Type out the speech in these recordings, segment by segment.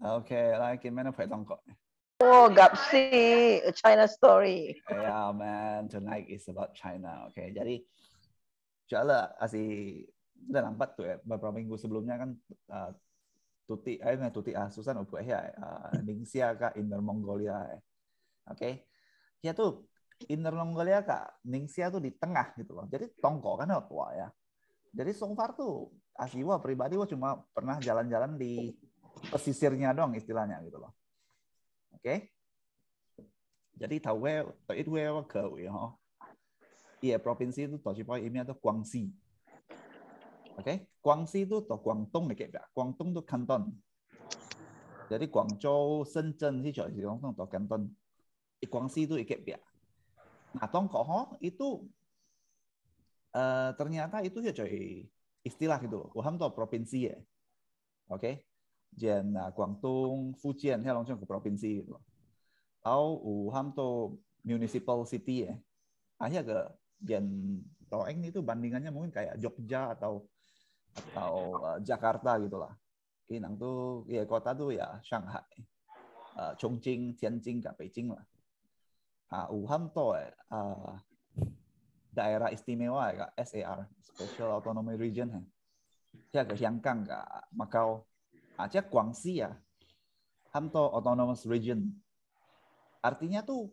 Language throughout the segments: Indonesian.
Ah, Oke, mana Oh, Gapsi, a China story. yeah, man. Tonight is about China. Oke, okay. jadi Jala asih udah nampak tuh ya beberapa minggu sebelumnya kan uh, tuti, eh tuti ah Susan eh ya, uh, Ningxia kak Inner Mongolia. Oke, eh. okay. ya tuh Inner Mongolia kak Ningxia tuh di tengah gitu loh. Jadi tongko kan tua ya. Jadi so far tuh asih wah pribadi wah cuma pernah jalan-jalan di pesisirnya dong istilahnya gitu loh. Oke. Okay? Jadi tahu where tàu ít where và Iya provinsi itu tàu siapa ini atau Guangxi. Oke, okay? Guangxi itu atau Guangdong ya, kayak gak? Guangdong itu Canton. Jadi Guangzhou, Shenzhen sih jadi Guangdong atau Canton. Di eh, Guangxi itu ya? Nah, Tongkoh oh, itu uh, ternyata itu ya coy istilah gitu. Wuhan tau provinsi ya. Oke, okay? Nah, Guangdong, Fujian, jen provinsi. Gitu. Tahu Wuhan to municipal city ya. Akhirnya ke jen Toeng itu bandingannya mungkin kayak Jogja atau atau uh, Jakarta gitulah. Kinang tuh ya kota tuh ya Shanghai, uh, Chongqing, Tianjin, ke Beijing lah. Ah, uh, Wuhan tuh uh, daerah istimewa ya, SAR, Special Autonomous Region ya. ke Hong ke Macau, aja Guangxi ya, Hamto Autonomous Region, artinya tuh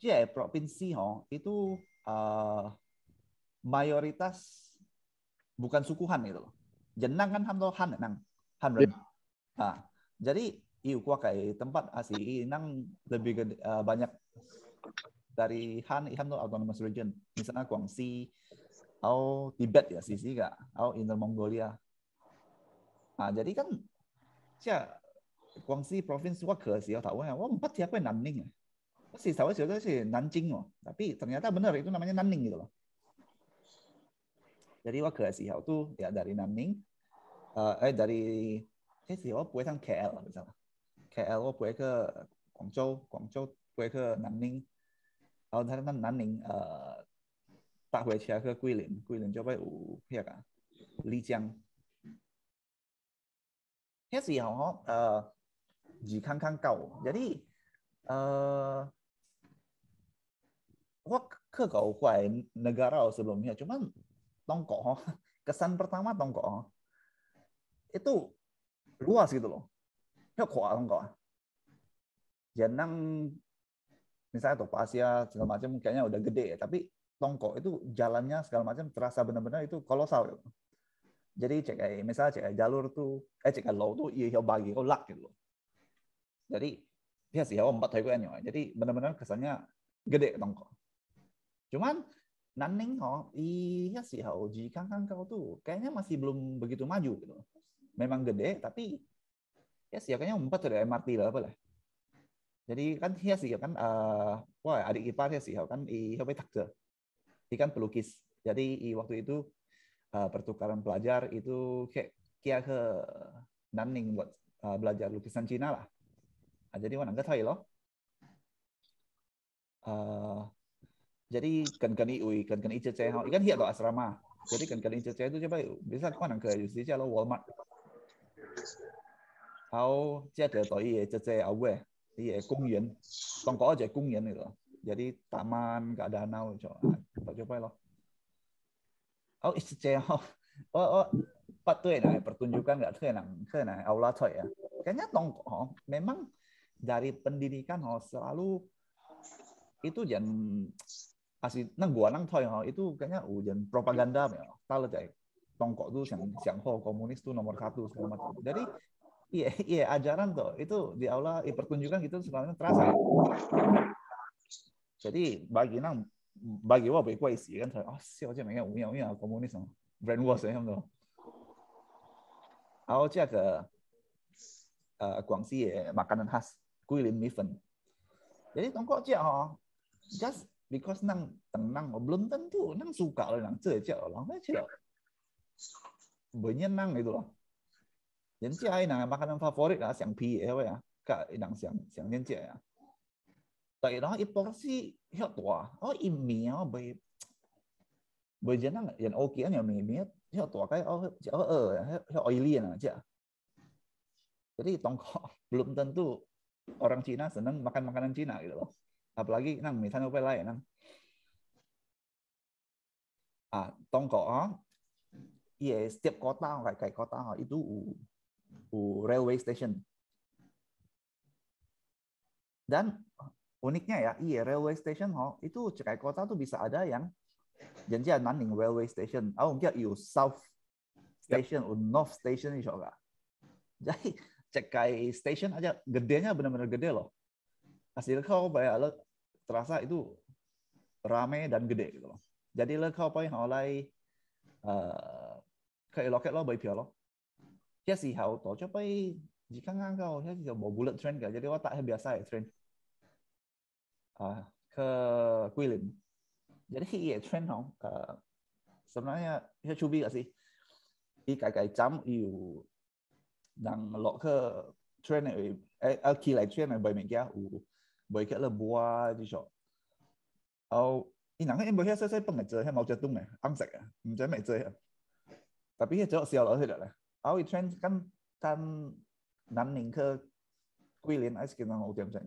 ya provinsi oh, itu uh, mayoritas bukan suku Han itu loh. Jenang kan Hamto Han, Nang. Han yeah. nah, jadi iu kuah kayak tempat asli, nang lebih uh, banyak dari Han Hamto autonomous region misalnya Guangxi atau Tibet ya sisi kak atau Inner Mongolia nah jadi kan 即係廣西 province 我可惜頭啊，我冇聽過南寧啊，我時頭時都是南京哦，tapi ternyata benar itu namanya Naning gitu loh. Jadi wah ke Siau tuh ya dari Naning, uh, eh dari eh Siau punya sang KL misalnya, KL oh punya ke Guangzhou, Guangzhou punya ke Naning, lalu dari Naning uh, 搭回車去桂林，桂林就ไป有那個麗江。Hesi ho uh, jikan kan kau. Jadi uh, gua ke kau kuai negara sebelumnya, cuman tongkok oh, Kesan pertama tongkok oh, Itu luas gitu loh. Ya kuat tongkok. Jenang misalnya tuh Asia segala macam kayaknya udah gede ya, tapi Tongkok itu jalannya segala macam terasa benar-benar itu kolosal. Gitu. Jadi cek eh, misalnya cek jalur tuh, eh bagi cek low cek 路都要有八個甩嘅咯。Jadi biasa ya, empat tahu kan ya. Jadi benar-benar kesannya gede dong kok. Cuman Naning kau, iya sih ho, uji kan kau tuh kayaknya masih belum begitu maju gitu. Memang gede, tapi ya sih kayaknya empat udah MRT lah apa lah. Jadi kan ya sih kan, uh, wah adik ipar ya sih kan, iya tak tuh. Ikan pelukis. Jadi i, waktu itu Eh, pertukaran pelajar itu kayak kia ke Nanning buat uh, belajar lukisan Cina lah. Uh, jadi mana nggak tahu ya loh. Eh, jadi kan kan iui kan kan ice ikan hiat loh asrama. Jadi kan kan ice itu coba bisa kau nang ke Yusri ceh Walmart. Kau ada ke toh iye ceh ceh awe iye kongyen. Tong kau aja kongyen itu. Jadi taman, gak ada nau coba, coba ya loh. Oh, oh oh oh oh ya pertunjukan nggak senang, kena Allah coy ya. Kayaknya tong oh, memang dari pendidikan oh selalu itu jangan kasih nang gua nang toh, oh itu kayaknya ujian oh, propaganda ya. Tahu coy. Tongkok tuh yang yang ho komunis tuh nomor satu segala macam. Jadi iya iya ajaran tuh itu di aula iya, pertunjukan gitu sebenarnya terasa. Jadi bagi nang 唔係幾話俾貴時，跟住啊，我這邊要五樣五樣，我冇那種 brand wars 咁多。然後這個，呃，廣西嘅 makanan khas 桂林米粉。Jadi tongkok je ha, just because nang tenang belum tentu nang suka lah nang cie cie orang nang cie. Banyak nang itu loh. Yang cie ai nang makanan favorit lah, siang pi eh apa ya, kak nang siang siang yang 對，然後一波是遐大，哦，伊名袂袂像咱人烏雞，人名名遐大個，哦，只哦哦，遐 oily 啊，只。Jadi tongkok belum tentu orang Cina senang makan makanan Cina gitu loh. Apalagi nang misalnya apa lain nang. Ah, tongkok ah. Iya, setiap kota kayak kayak kota itu u railway station. Dan uniknya ya, iya railway station hall itu cerai kota tuh bisa ada yang janjian nanding railway station. oh mungkin you south station yep. north station insya Allah. Jadi cekai station aja gedenya benar-benar gede loh. Hasil kau bayar lo terasa itu rame dan gede gitu loh. Jadi lo kau paling oleh eh, ke loket lo bayar lo. Ya sih, how to coba jika nggak kau, ya juga bawa bullet train gak. Jadi watak biasa ya train. uh, ke Quilin. Jadi hi ye trend hong uh, sebenarnya hi cubi kasi hi cái cái chấm, yu đang lọ ke trend này ai ai kỳ lại trend này bởi mình kia u bởi cái là bùa gì cho, Au ý nắng em bởi hi sẽ sẽ bằng ngày chơi hay mau chơi tung này ăn sạch à, không chơi mày chơi à. Tapi hi chơi siêu lọ thì được này. ở ờ, trend căn căn nắn nín ke Quilin ai skin nào tiền chạy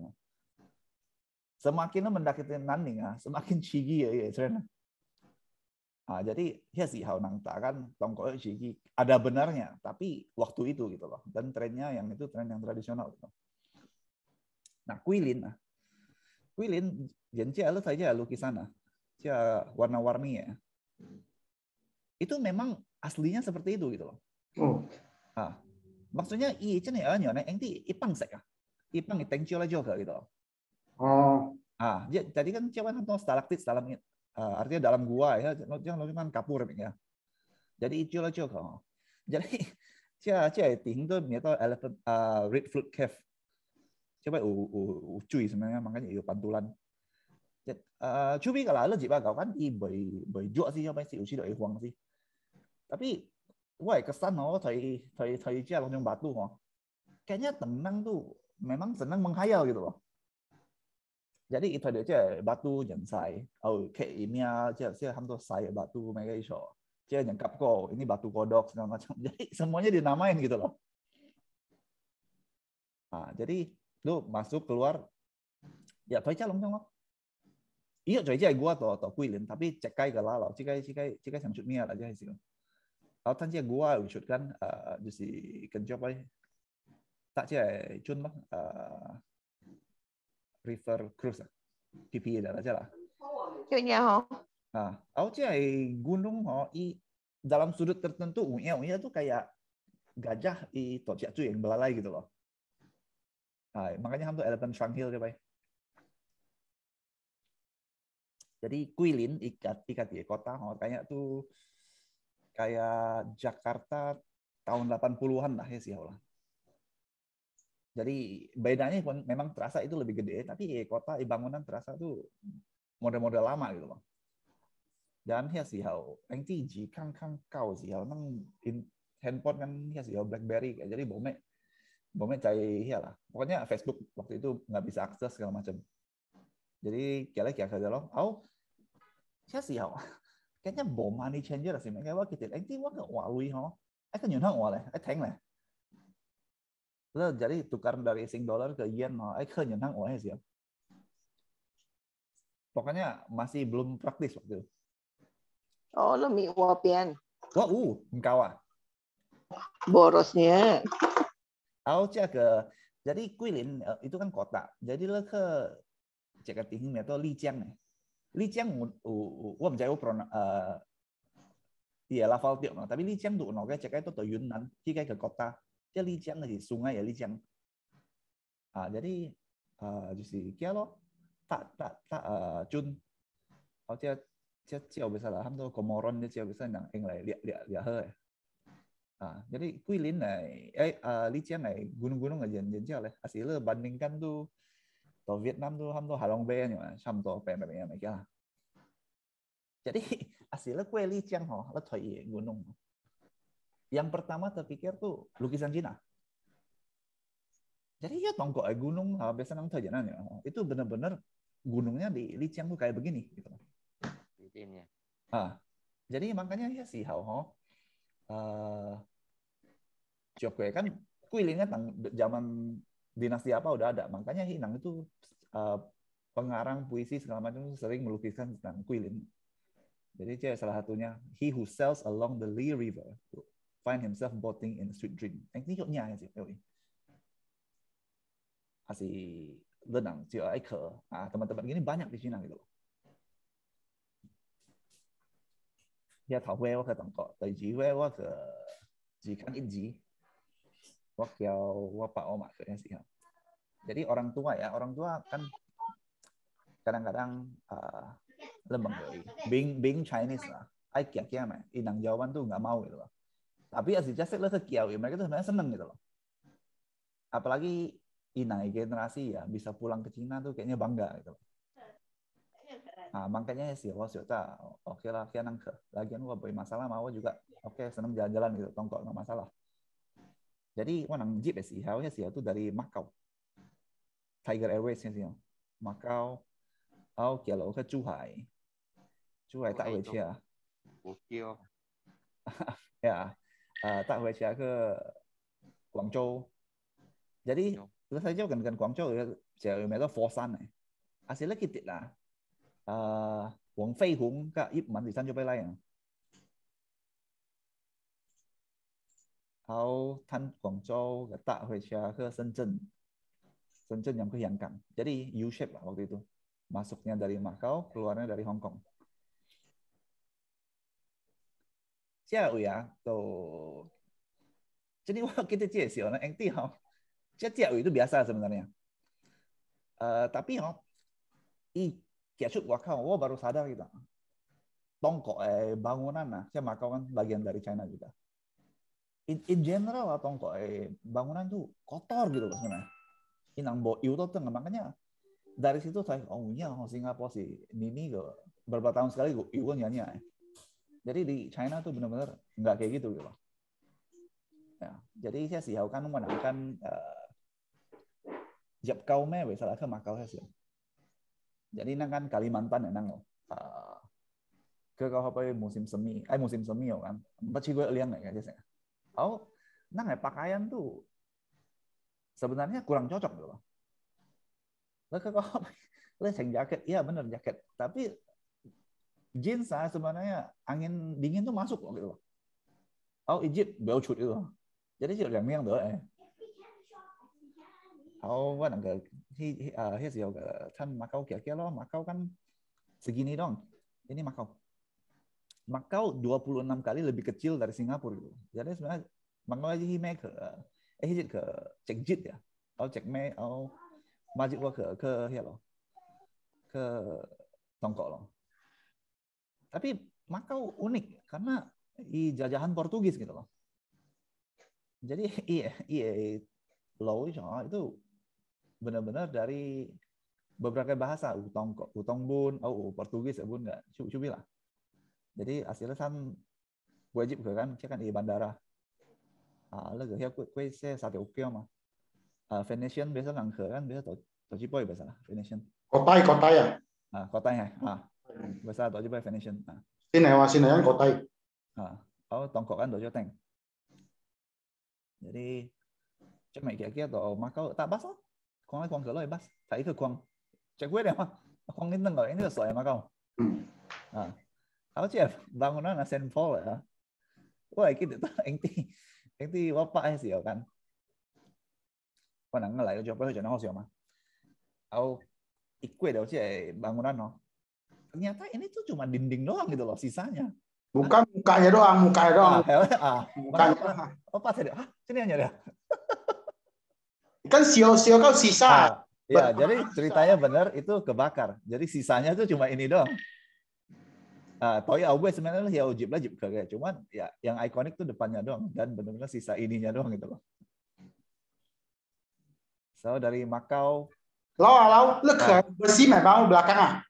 Semakin mendakitin nanding ah, semakin cigi ya ya cerita. Ah, jadi ya sih hal nang tak kan tongkol cigi ada benarnya, tapi waktu itu gitu loh. Dan trennya yang itu tren yang tradisional gitu. Nah, kuilin ah. Kuilin jenci alat saja lukisan ah. Cia warna-warni ya. Itu memang aslinya seperti itu gitu loh. Oh. Ah. Maksudnya iya cene ya nyo nang engti ipang sek ah. Ipang itu tengcil aja gitu loh. Oh. Ah, dia tadi kan cewek nonton stalaktit, dalam Uh, artinya dalam gua ya, dia kan kapur ya. Jadi itu lah cewek. Oh. Jadi cewek cewek tinggal dia tahu elephant uh, red fruit cave. Coba u u cuy sebenarnya makanya itu pantulan. cewek kalau lo jiba kau kan i boy bai jual sih apa sih usi doi huang sih. Tapi wah kesan oh thầy cia cewek langsung batu oh. Kayaknya tenang tuh memang senang menghayal gitu loh jadi itu batu yang saya 有啲 batu 即係把刀人細，哦劇咩啊，即係即係很多細把刀 mereka iso，即係 yang kapko ini batu kodok segala macam. Jadi semuanya dinamain gitu loh. ah jadi lu masuk keluar ya coy calong dong Iya coy cai gua to toh kuilin tapi cekai ke lalau cekai cekai cekai kai shoot miat aja sih. Kalau tanya gua shoot kan uh, eh, jadi kencopai tak cia cun mah eh, uh, River Cruise, Cruiser dah 的了，je lah. ya, ho. Nah, aku cai gunung ho i dalam sudut tertentu unya unya tuh kayak gajah i tocak tuh yang belalai gitu loh. Nah, makanya ham tu elephant trunk hill deh, Jadi Kuilin ikat ikat ya kota ho kayak tuh kayak Jakarta tahun 80-an lah ya sih Allah. Jadi bedanya memang terasa itu lebih gede, tapi kota bangunan terasa tuh model-model lama gitu bang. Dan ya sih hao, yang tiji kang kang kau sih hao nang handphone kan ya sih hao BlackBerry, jadi bome bome cai ya lah. Pokoknya Facebook waktu itu nggak bisa akses segala macam. Jadi kira kira saja loh, au ya sih hao. Kayaknya bom money changer sih, mereka wah kita, yang ti wah nggak walui hal, aku nyunang walai, aku teng lah. Lo jadi tukar dari Sing dollar ke yen no, eh ke siapa? oh ya. Pokoknya masih belum praktis waktu itu. Oh, lo mi wapian. Wah, oh, uh, kawa. Ah. Borosnya. Aku cek ke jadi Kuilin eh, itu kan kota. Jadi lo ke cek ke tinggi atau Lijiang nih. Lijiang, gua menjadi pron iya lafal tapi Lijiang tuh noga cek itu tuh Yunnan, jika ke kota. dia lijang di sungai ya lijang ah jadi uh, jadi kia lo tak tak tak uh, jun oh dia dia jiao bisa lah hamdo komoron dia jiao bisa nang eng lai lia lia lia he ah jadi kui lin này eh uh, lijang này gunung-gunung aja jen jiao leh asile bandingkan tu to Vietnam tu hamdo halong be ni mà sam to pe pe pe kia jadi asile kue lijang ho la thoi gunung yang pertama terpikir tuh lukisan Cina. Jadi ya tongkok gunung biasa nang tajanan ya. Oh, itu benar-benar gunungnya di Lichang tuh kayak begini gitu. Ini. Ah, jadi makanya ya si Hao Ho uh, kan kuilingnya tang, zaman dinasti apa udah ada. Makanya Hinang itu uh, pengarang puisi segala macam sering melukiskan tentang kuiling. Jadi dia salah satunya he who Sells along the Li River. Tuh find himself boating in sweet dream. Anh nghĩ nhạc gì vậy? Asih lenang, si Aika, eh, ah, teman-teman gini banyak di Cina gitu. Ya tau gue waktu tangkok, tapi jiwa waktu jikan inji, waktu wapak omak kayaknya sih. Jadi orang tua ya, orang tua kan kadang-kadang uh, lembang eh, being being Chinese lah. Ai kia kia mah, inang jawaban tuh nggak mau gitu lah tapi as dicasek lah sekiawi mereka tuh sebenarnya seneng gitu loh apalagi inai generasi ya bisa pulang ke Cina tuh kayaknya bangga gitu loh nah, makanya sih wah sih oke lah kian ke lagian gua boy masalah mau juga oke okay, seneng jalan-jalan gitu tongkol nggak masalah jadi nang jeep ya sih hawanya sih itu dari Makau Tiger Airways sih Makau Oke oh, kia lo ke Cuhai. Cuhai tak wajah. ya ya Eh, tak 呃带回其他个廣州。Jadi kita saja kan kan Guangzhou ya, ke mereka Forsan nih. Eh. Asalnya kita lah, uh, Wang Fei Hong ke Ip Man di sana coba lain. Hao Tan Guangzhou ke tak ke ke Shenzhen. Shenzhen yang ke Yangkang Jadi U shape lah waktu itu. Masuknya dari Macau, keluarnya dari Hong Kong. 即係位啊，都即係我記得介紹，那兄弟吼，即係位都比較啥什麼樣？呃，特別吼，伊行出外口，我 baru sadar kita. Tongkok bangunan nah, saya Makau kan bagian dari China kita In, in general lah tongkok bangunan itu kotor gitu loh ini Inang bo itu tengah makanya dari situ saya oh iya Singapura sih ini, ini berapa tahun sekali gue nyanyi jadi di China tuh benar-benar nggak kayak gitu gitu. Ya, jadi saya sih kan menangkan uh, eh, jab kau me salah ke makau sih. Jadi nang kan Kalimantan ya nang uh, ke kau apa musim semi, eh musim semi ya kan. Empat sih gue liang ya biasanya. Oh, nang ya pakaian tuh sebenarnya kurang cocok loh. Lalu ke kau apa? Lalu jaket, iya bener jaket. Tapi Jinsa sebenarnya angin dingin tuh masuk loh gitu loh. Au Egypt baucut itu. Jadi sih yang là miệng eh. Au vẫn he he ah he sih kan Makau kia kia loh. Makau kan segini dong. Ini Makau. Makau 26 kali lebih kecil dari Singapura gitu. Jadi sebenarnya Makau aja make ke eh hi ke cek jit ya. Au Cek Me au gua ke ke ya loh. Ke tongkol loh. Tapi Makau unik karena i jajahan Portugis gitu loh. Jadi iya iya low itu benar-benar dari beberapa bahasa utong utong bun oh, oh Portugis ya bun nggak cumi-cumi lah. Jadi hasilnya kan wajib ke kan kan i bandara. Ah, lagu ya kue kue saya sate oke mah. Ah, Venetian biasa nggak kan biasa tau tau cipoy biasa lah Venetian. Kota ya, kota ya. Ah, kota ya. Ah. Besar tak cuba definition. Ah. Sinewa sinewan kotai. Ah. Oh, tongkok kan dojo teng. Jadi cuma kia kia tu makau tak bas ah. Kuang kuang kalau bas. Tak itu kuang. Cek gue deh mah. Kuang ini tengok ini selesai makau. Ah. Aku cek bangunan asen Paul ya. Wah, kita tu engti engti wapak sih kan. Kau nak ngelak jawab apa? Jangan kau siapa. Aku ikut đầu chị bằng món ăn nó ternyata ini tuh cuma dinding doang gitu loh sisanya. Bukan mukanya doang, mukanya doang. Ah, ah, mukanya. Ah, oh, pasti Ah, sini aja deh. kan sio-sio kau sisa. Ah, ya, jadi ceritanya bener itu kebakar. Jadi sisanya tuh cuma ini doang. ah Toy Aube sebenarnya ya ujib lajib kayak cuman ya yang ikonik tuh depannya doang dan benar-benar sisa ininya doang gitu loh. So dari Makau. Lo lo lo ke ah. bersih memang belakang ah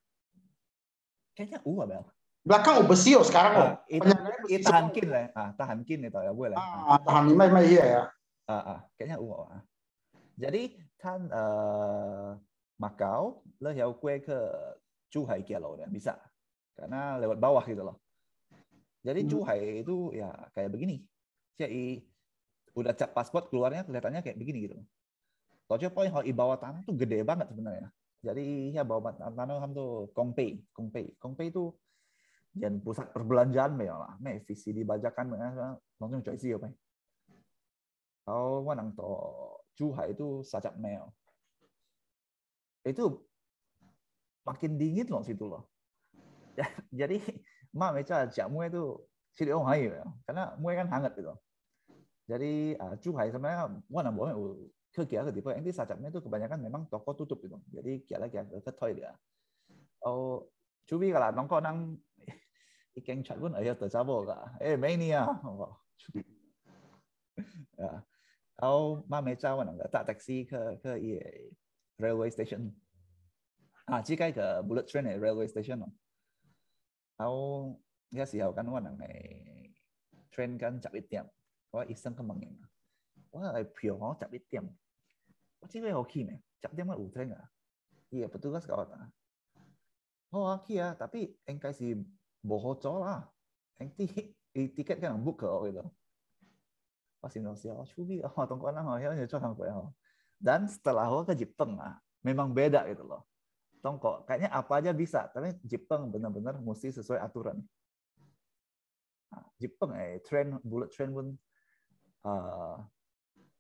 kayaknya U apa belakang Ubesio sekarang loh. Ah, uh, itu, tahan kin lah. Ya. Ah, kin itu ya boleh. Ah, lima mah iya ya. Ah, ah, kayaknya U. Ah. Jadi kan uh, lah ya kue ke Cuhai Kialo ya bisa. Karena lewat bawah gitu loh. Jadi Cuhai hmm. itu ya kayak begini. Jadi udah cap paspor keluarnya kelihatannya kayak begini gitu loh. Kalau coba poin kalau di bawah tanah tuh gede banget sebenarnya. Jadi ya bawa tanah ham tuh kongpe kongpe kongpe itu yang pusat perbelanjaan me ya lah, me visi dibajakan me ya. langsung cuci siapa? Kau wanang to cuha itu sajak mel. Itu makin dingin loh situ loh. Ya, jadi ma meca jamu itu sini orang hai karena mu kan hangat gitu. Jadi uh, ah, Cuhai sebenarnya wanang boleh kerja ke tipe anti sajapnya itu kebanyakan memang toko tutup gitu. Jadi kira kira ketoy dia. Oh, cubi kalau nongko nang ikan chat pun ayat tercabo ka. Eh, mania. Ya. Au ma me cha wan ga ta taxi ke ke ye railway station. À, chỉ cái cái bullet train này railway station. Au ya si hao kan wan này train kan chap itiam. Wa isang ka mangin. Iya, betul kan kawan. Oh aku ya, tapi engkau si bohong lah. tiket kan book ke gitu. oh oh ya ya. Dan setelah aku ke Jepang lah, memang beda gitu loh. Tongkok, kayaknya apa aja bisa, tapi Jepang benar-benar mesti sesuai aturan. Jepang eh, train bullet train pun uh,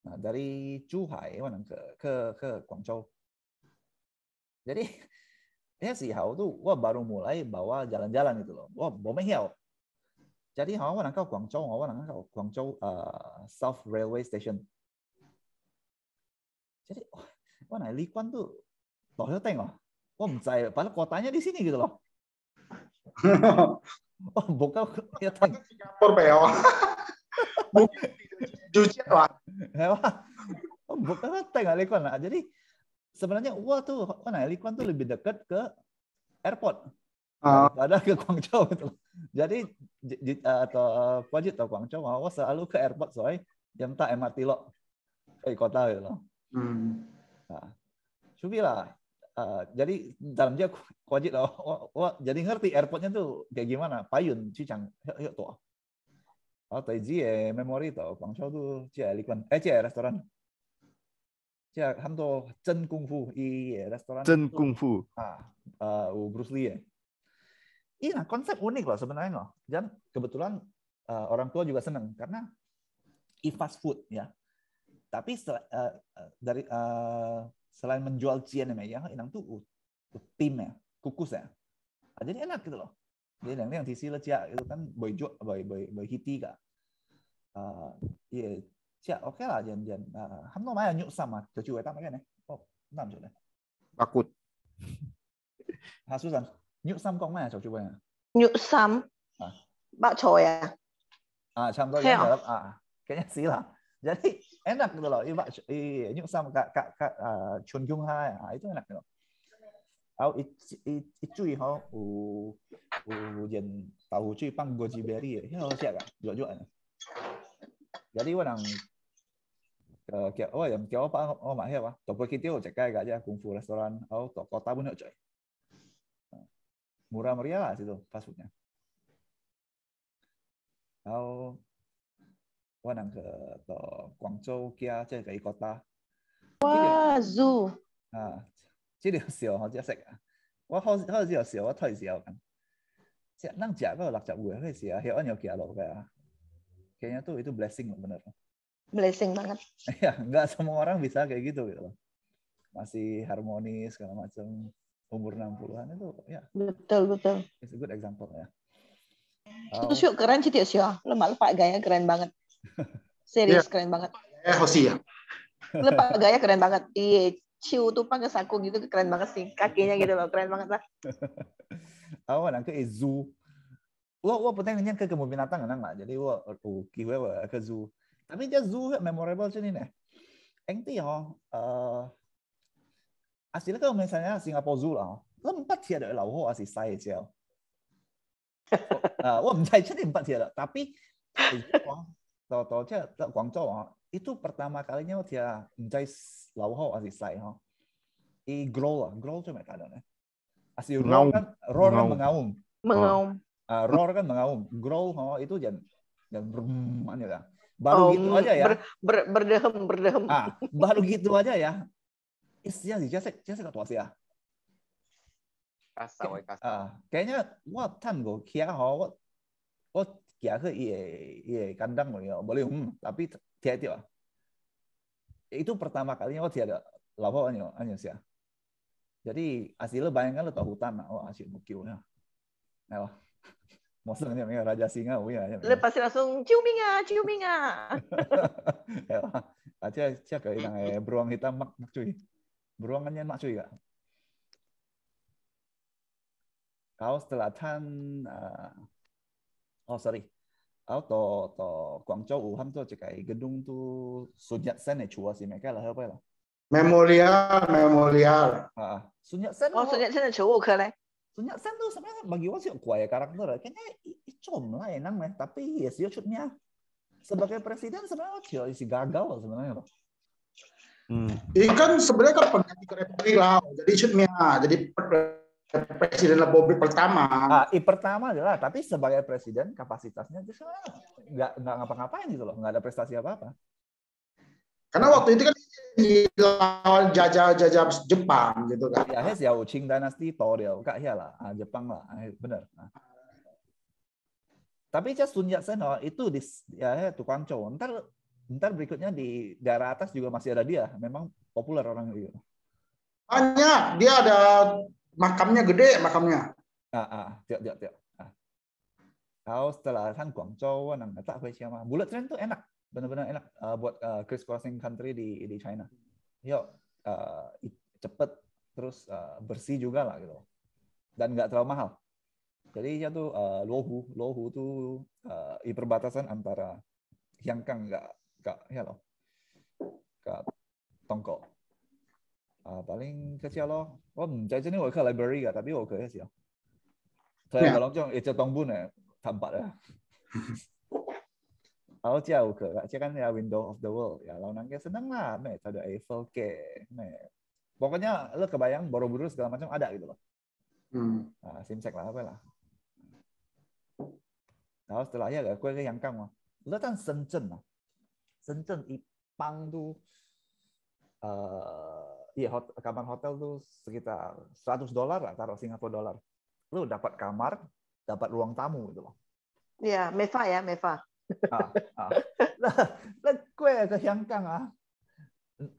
Nah, dari Zhuhai mana ke ke ke Guangzhou. Jadi ya si Hao tuh gua baru mulai bawa jalan-jalan gitu loh. Wah, bomeh Hao. Jadi Hao mana ke Guangzhou, Hao mana ke Guangzhou uh, South Railway Station. Jadi wah, mana Li Kuan tuh loh tengok. Wah, mencai padahal kotanya di sini gitu loh. Oh, bukan kelihatan. Singapura, Peo. Jujur lah. oh Bukan tengah Likuan lah. Jadi sebenarnya Ua tuh, mana Likuan tuh lebih dekat ke airport ah. ada ke Guangzhou gitu. Jadi eh, atau wajib eh, atau Guangzhou, Ua selalu ke airport soalnya jam tak MRT lo, ke kota gitu loh. Hmm. Nah, lah. Eh, jadi dalam dia wajib loh. wah, jadi ngerti airportnya tuh kayak gimana, payun, cicang, yuk tuh. Oh, eh, memori restoran, restoran memory 度廣州都即係呢間，誒即係 ah uh, Bruce Lee. Iya, nah eh. konsep unik loh sebenarnya loh. Dan kebetulan uh, orang tua juga seneng karena e fast food ya. Tapi sel, uh, dari uh, selain menjual cian ya, yang itu tuh tim ya, kukus ya. Nah, jadi enak gitu loh. với lãng lãng thì xí là chả itu ừ, kan bởi jual bởi bởi bởi hiti cả à ye chả ok là dần dần à hắn nó mai nhụ sama cho chú ấy tao cái này ô làm chỗ này bakut hà su rằng nhụ sam con mai cho chú ấy nhụ sam à, à. bạo trời à à chăm tôi à? nhớ à kayaknya sila jadi enak gitu loh iba i nyuk sama kak kak kak uh, Chun Kyung Ha itu enak gitu oh, itu itu itu ya oh kujen tahu cuy pang goji berry ya ya siapa kan jual jual jadi orang uh, kiểu ôi em kiểu bạn ô mà hiểu à tổ bơi kia tiêu chạy cái gà cũng phụ restaurant ô tổ có tao muốn chơi murah meriah lah situ fast foodnya au wa nang ke to Guangzhou kia chơi cái kota wow zoo à chỉ điều xíu họ chỉ sẽ quá họ họ chỉ điều xíu họ thời gue ya, 隻僆仔不過立集會嗰陣時啊，Hilton 有幾啊路 kayak kayaknya tuh itu blessing loh bener blessing banget Iya, nggak semua orang bisa kayak gitu gitu loh masih harmonis segala macam umur 60-an itu ya betul betul Itu good example ya itu sih keren sih Tio lo malah pak gaya keren banget serius iya. keren banget eh Hosi ya lo pak gaya keren banget iya Chiu tuh pakai saku gitu keren banget sih kakinya gitu loh keren banget lah aku nang ke zoo wah, wah penting nanya ke kebun binatang nang lah jadi oh, kiwe, wah ke zoo tapi dia zoo eh, memorable sih nih enti ya, ah, eh, asli kalau misalnya Singapore zoo lah lempat empat tiada lah ho asli saya sih eh, Guangzhou, Guangzhou, itu pertama kalinya dia 我睇唔知。留學嗰時細呵，伊 grow 啊，grow 做咩搞到咧？啊是 roll kan roll kan mengaum mengaum ah, ah roll kan mengaum grow ho itu yang brum baru oh, gitu aja ya ber, berdehem berdehem ah baru gitu aja ya isnya sih jasek jasek atau sih ah. ya kasar woi ah, kayaknya wah tan gue kia ho wah kia ke iye iye kandang loh ya boleh um tapi hati lah itu pertama kalinya oh tidak lawa oh, anyo anyo sih. Ya. Jadi lo bayangkan lo tau hutan, nah, oh asyik mukio ya. Nah, maksudnya ya raja singa, oh iya, ya. Lo pasti langsung ciuminga, ciuminga. Ya, aja aja kayak yang eh, beruang hitam mak mak cuy. Beruangannya mak cuy ya. Kau setelah tan, ah, oh sorry, Aku to to Guangzhou, Wuhan tuh cek gedung tuh Sunyat Sen ya cua sih mereka lah, apa lah? Memorial Memorial à Sunyak Sen oh Sunyat Sen cua chùa ok Sunyat Sen tuh sebenarnya bagi orang sih kuaya karakter kayaknya icom lah enak nih. tapi ya sih cutnya sebagai presiden sebenarnya sih isi gagal sebenarnya loh Hmm. Ini kan sebenarnya kan pengganti ke Republik lah, jadi cutnya, jadi presiden republik pertama. Nah, i pertama adalah, tapi sebagai presiden kapasitasnya itu nggak nggak ngapa-ngapain gitu loh, nggak ada prestasi apa-apa. Karena waktu itu kan dilawan jajah-jajah Jepang gitu kan. Ya, ya, Qing Dynasty, Toriel, kak ya lah, ah, Jepang lah, ah, benar. Ah. Tapi cah Sun Yat-sen itu di ya, tukang cowok. Ntar, ntar berikutnya di daerah atas juga masih ada dia. Memang populer orang itu. Banyak. Dia ada makamnya gede makamnya. Ah ah, tiap tiap tiap. Ah. Kau setelah San Guangzhou, Nanggata, siapa? Bullet train tuh enak, benar-benar enak uh, buat uh, ah, cross crossing country di di China. Yo, uh, cepet terus uh, bersih juga lah gitu. Dan nggak terlalu mahal. Jadi ya tuh uh, Lohu, Lohu tuh uh, di perbatasan antara Hyangkang nggak nggak ya loh, nggak tongkol paling kecil loh. jadi ini library ya, tapi sih. kalau itu Kalau kan window of the world ya. Lawan nangke seneng lah, Eiffel ke, Pokoknya lo kebayang borobudur segala macam ada gitu loh. lah apa lah. setelahnya gak Yang Kang Lo Shenzhen lah. Shenzhen iya hot, kamar hotel tuh sekitar 100 dolar lah taruh Singapura dolar lu dapat kamar dapat ruang tamu gitu loh iya Meva ya Meva ah, ah. Nah, nah, gue ah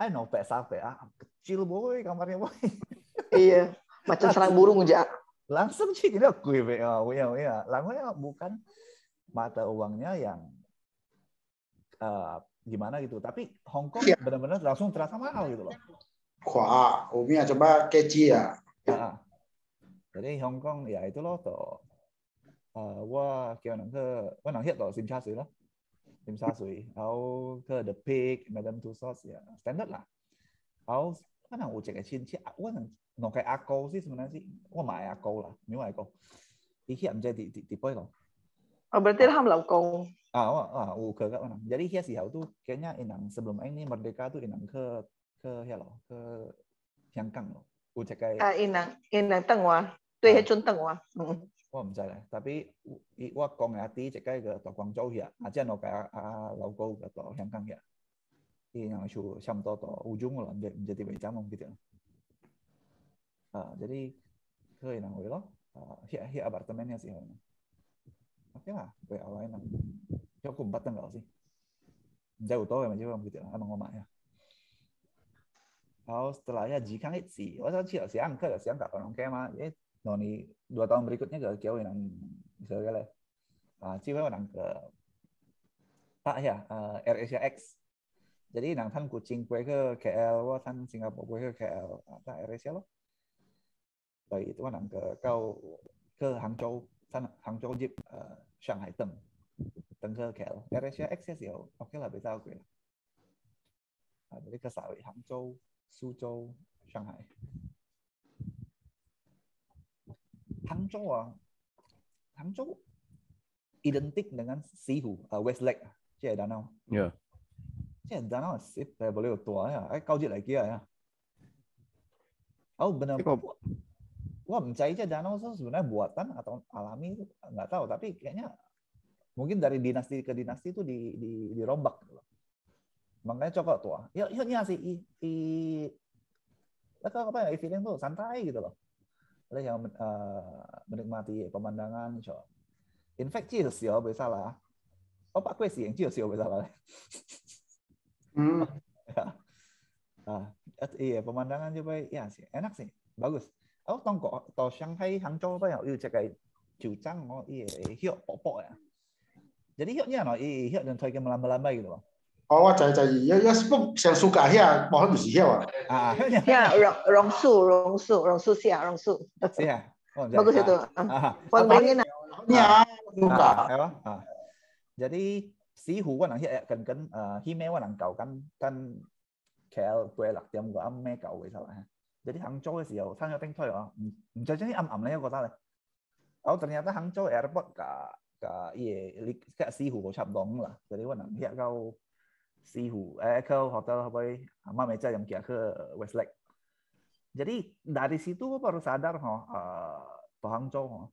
I know PSAP ah kecil boy kamarnya boy iya macam serang burung aja. langsung sih ini gue oh, ya ya ya langsungnya bukan mata uangnya yang uh, gimana gitu tapi Hongkong ya. benar-benar langsung terasa mahal gitu loh khóa ô mi cho ba cái chi à? À, à cái đấy Hồng Kong vậy tôi lo tổ à qua kiểu nặng thơ qua nặng hết tổ xin cha xứ đó xin cha xứ áo thơ the pig madam two sauce yeah, dạ, standard là áo qua nặng ủa cái chiên chi qua nặng nó cái a câu gì mà nói gì qua mãi a câu là nếu ai câu ý khi em chơi thì thì thì bơi rồi Oh, berarti Ilham laukong. Ah, ah, ah, uh, ke kat mana. Jadi hias di tu, kayaknya inang sebelum ini merdeka tu inang ke 去遐咯，去香港咯，有一个啊，因人因人等我，对迄阵等我，嗯。我毋知咧，特別伊我講嘅第一個個到廣州去啊，啊，即我嘅啊老高嘅到香港去，伊人就差唔多到五中嘅啦，唔知唔知點位站忘記掉。啊，jadi ke nang wei lo, hi hi apartemennya sih. Oke lah, wei awalnya nang. Yo aku batang gak sih. Jauh tau ya, macam apa gitu, emang ngomak ya. 然後 setelahnya jika nggak sih, oh saya sih siang ke siang tak pernah kayak mah, eh noni dua tahun berikutnya ke kau yang misalnya lah, ah sih memang ke tak ya Air Asia X, jadi nang tan kucing kue ke KL, wah tan Singapura kue ke KL, à, tak Air Asia loh, rồi itu nang ke kau ke Hangzhou, tan Hangzhou jeep Shanghai teng, teng ke KL, Air Asia X ya sih, oke lah, bisa oke lah. Jadi ke Sawit Hangzhou, 苏州、上海、杭州啊，杭州 identik ah. dengan Sihu, uh, Westlake, ah. chứ là Danau. Yeah. Chứ Danau sih, eh, boleh bảo ya, tòa à, cái ya. chuyện lại Oh benar. Eh, wah, mencari danau itu sebenarnya buatan atau alami nggak tahu, tapi kayaknya mungkin dari dinasti ke dinasti itu di, di, dirombak. Gitu makanya cokok tua yuk yuk nyasi i i phải ya feeling tuh santai gitu loh oleh yang uh, menikmati pemandangan cok in fact cheers yo biasa lah oh pak kue sih yang cheers yo biasa lah hmm. ya. ah, iya pemandangan coba ya sih enak sih bagus aku oh, tong kok to Shanghai Hangzhou apa ya yuk cái kayak Jiujiang oh iya hiu popok à, jadi hiunya no iya hiu dan kayak melambai-lambai gitu loh 哦，我知知，要要不上暑假遐，无可毋是遐啊。啊，遐榕榕树，榕树，榕树下，榕树。是啊，我不晓得。我明年啊，呀，暑假係嘛啊？Jadi sihu ko nang hiya kan kan hime ko nang kau kan kan KL kue lạc tiệm của âm mê cậu vậy sao ha jadi hàng châu cái gì sang cho tinh thôi à không chơi chơi âm âm này có sao này oh ternyata hàng châu airport cả cả iya cái sihu của chạm đóng là jadi ko nang hiya kau Sihu, Echo Hotel Hawaii, sama meja yang kia ke eh, Westlake. Jadi dari situ gue baru sadar, ho, uh, eh, Tohangco, oh.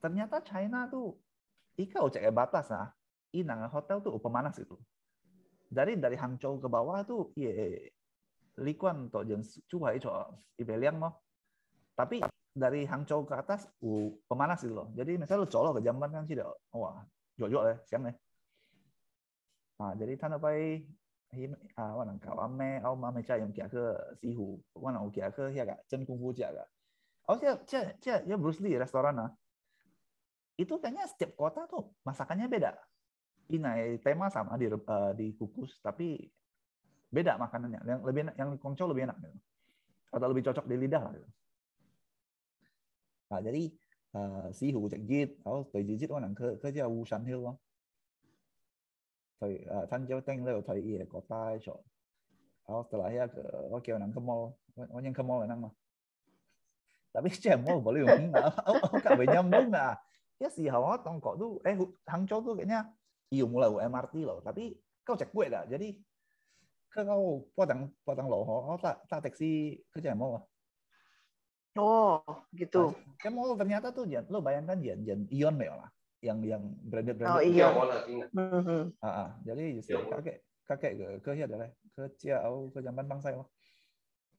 ternyata China tuh Ika ucek batas nah, inang hotel tuh pemanas itu. Dari dari Hangzhou ke bawah tuh, ye, likuan to jeng coba itu ibeliang mo. Tapi dari Hangzhou ke atas, u pemanas itu loh. Jadi misalnya lo colok ke Jamban kan sih, wah, jojo deh, siang nih. 啊，这里赚到倍，迄啊，我能搞阿妹，啊，我阿妹才用夹去师傅，我能有夹去遐个真功夫夹个。Oh, saya, saya, saya, ya Bruce Lee restoran lah. Itu kayaknya setiap kota tuh masakannya beda. Ini tema sama di uh, di kukus, tapi beda makanannya. Yang lebih enak, yang kongco lebih enak gitu. Atau lebih cocok di lidah lah gitu. Nah, jadi uh, eh, si hu jit, oh, tui jit jit orang ke ke jia Wushan Hill loh. À, tai có mà đã biết 佢誒分咗丁呢度睇嘢個呆咗，好，就嚟一個我叫人咁摸，我我認咁摸人啊嘛。Tapi saya mau boleh mengingat, aku kau menyambung lah. Ya sih, awak tongkok tu, eh Hangzhou tu yêu iya mulai MRT loh. Tapi kau cek gue lah, jadi kau potong potong loh, oh tak tak taksi kerja mau. Oh, gitu. Kamu ternyata tuh, lo bayangkan jen jen ion meo lah. À? yang yang branded oh, branded. Oh iya. Ah, ah. jadi justru kakek kakek ke ke ya adalah ke cia au ke zaman bangsa ya.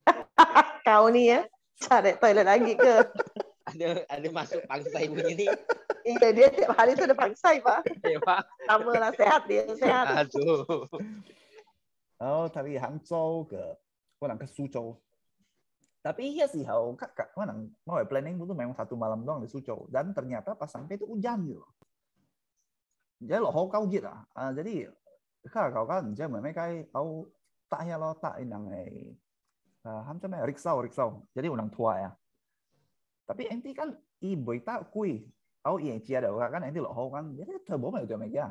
Kau nih ya cari toilet lagi ke. ada ada masuk bangsa ini. Iya dia tiap hari itu ada bangsa pak. Iya pak. lah sehat dia sehat. Aduh. oh Hangzhou ke ke Suzhou tapi iya sih, kau kakak, mana, mau ya, planning itu memang satu malam doang di Suzhou. Dan ternyata pas sampai itu hujan gitu. Jadi loh, kau gitu lah. Ah, jadi kak, kau kan, jadi kayak, kau tak ya lo tak inang eh, ah, hamcam eh riksau riksau. Jadi orang tua ya. Tapi enti kan ibu berita kui, kau iya cia dah kan enti loh kan, jadi terbawa mereka ya.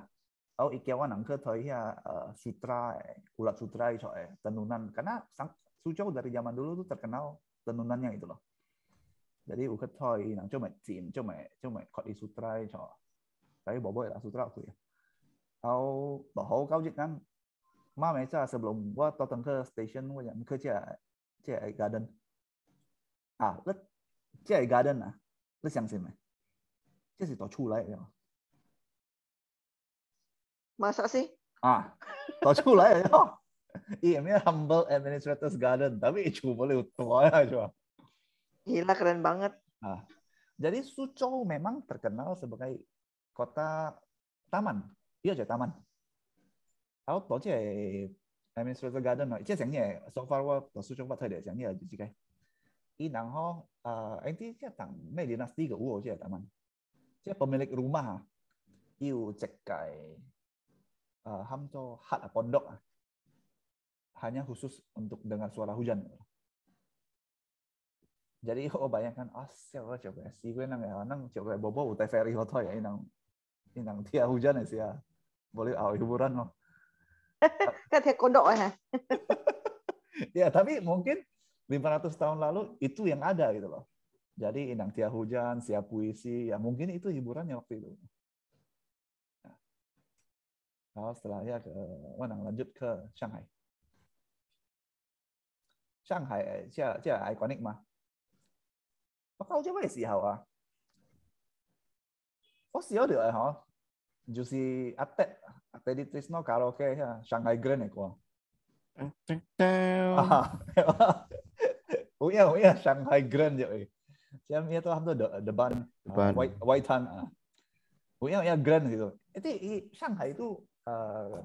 Kau ikia kan ke terhi ya sutra, eh, ulat sutra itu eh tenunan. Karena Suzhou dari zaman dulu tuh terkenal renungannya itu loh. Jadi ukat toy nang cuma jin cuma cuma kot di sutra cho. Tapi bobo lah sutra aku ya. Au bahau kau jit kan. Ma meja sebelum gua datang ke station gua yang ke cia cia garden. Ah, le cia garden ah. Le xiang xin mai. Cia si to chu lai ya. Masa sih? Ah, to chu lai ya. Iya, ini humble administrator's garden, tapi itu boleh utuh aja. Gila keren banget. Nah, jadi Suzhou memang terkenal sebagai kota taman. Iya aja taman. Tahu tuh sih administrator garden itu yang ini. Eh, so far eh. ke taman. Jadi pemilik rumah, yuk cekai uh, eh, hamto hat pondok ah hanya khusus untuk dengar suara hujan. Jadi oh bayangkan oh siapa coba ya, si gue nang ya, nang coba ya, bobo utai ferry hotel ya inang inang tia hujan ya sih ah. ya boleh aw ah, hiburan loh. teh kan kodok ya. ya tapi mungkin 500 tahun lalu itu yang ada gitu loh. Jadi inang tia hujan, siap puisi, ya mungkin itu hiburannya waktu itu. Nah, setelah ya ke, lanjut ke Shanghai. iconic 上海即係即係係講英嘛。我溝咗咩時候啊？我試咗條係嗬，就是阿爹阿爹啲 traditional 卡拉 OK 啊，上海 grand 嚟講。Oh iya, oh iya, Shanghai Grand je. Macam ia tu hamtu depan depan White White Tan ah. Oh iya, iya Grand gitu. Itu Shanghai itu uh,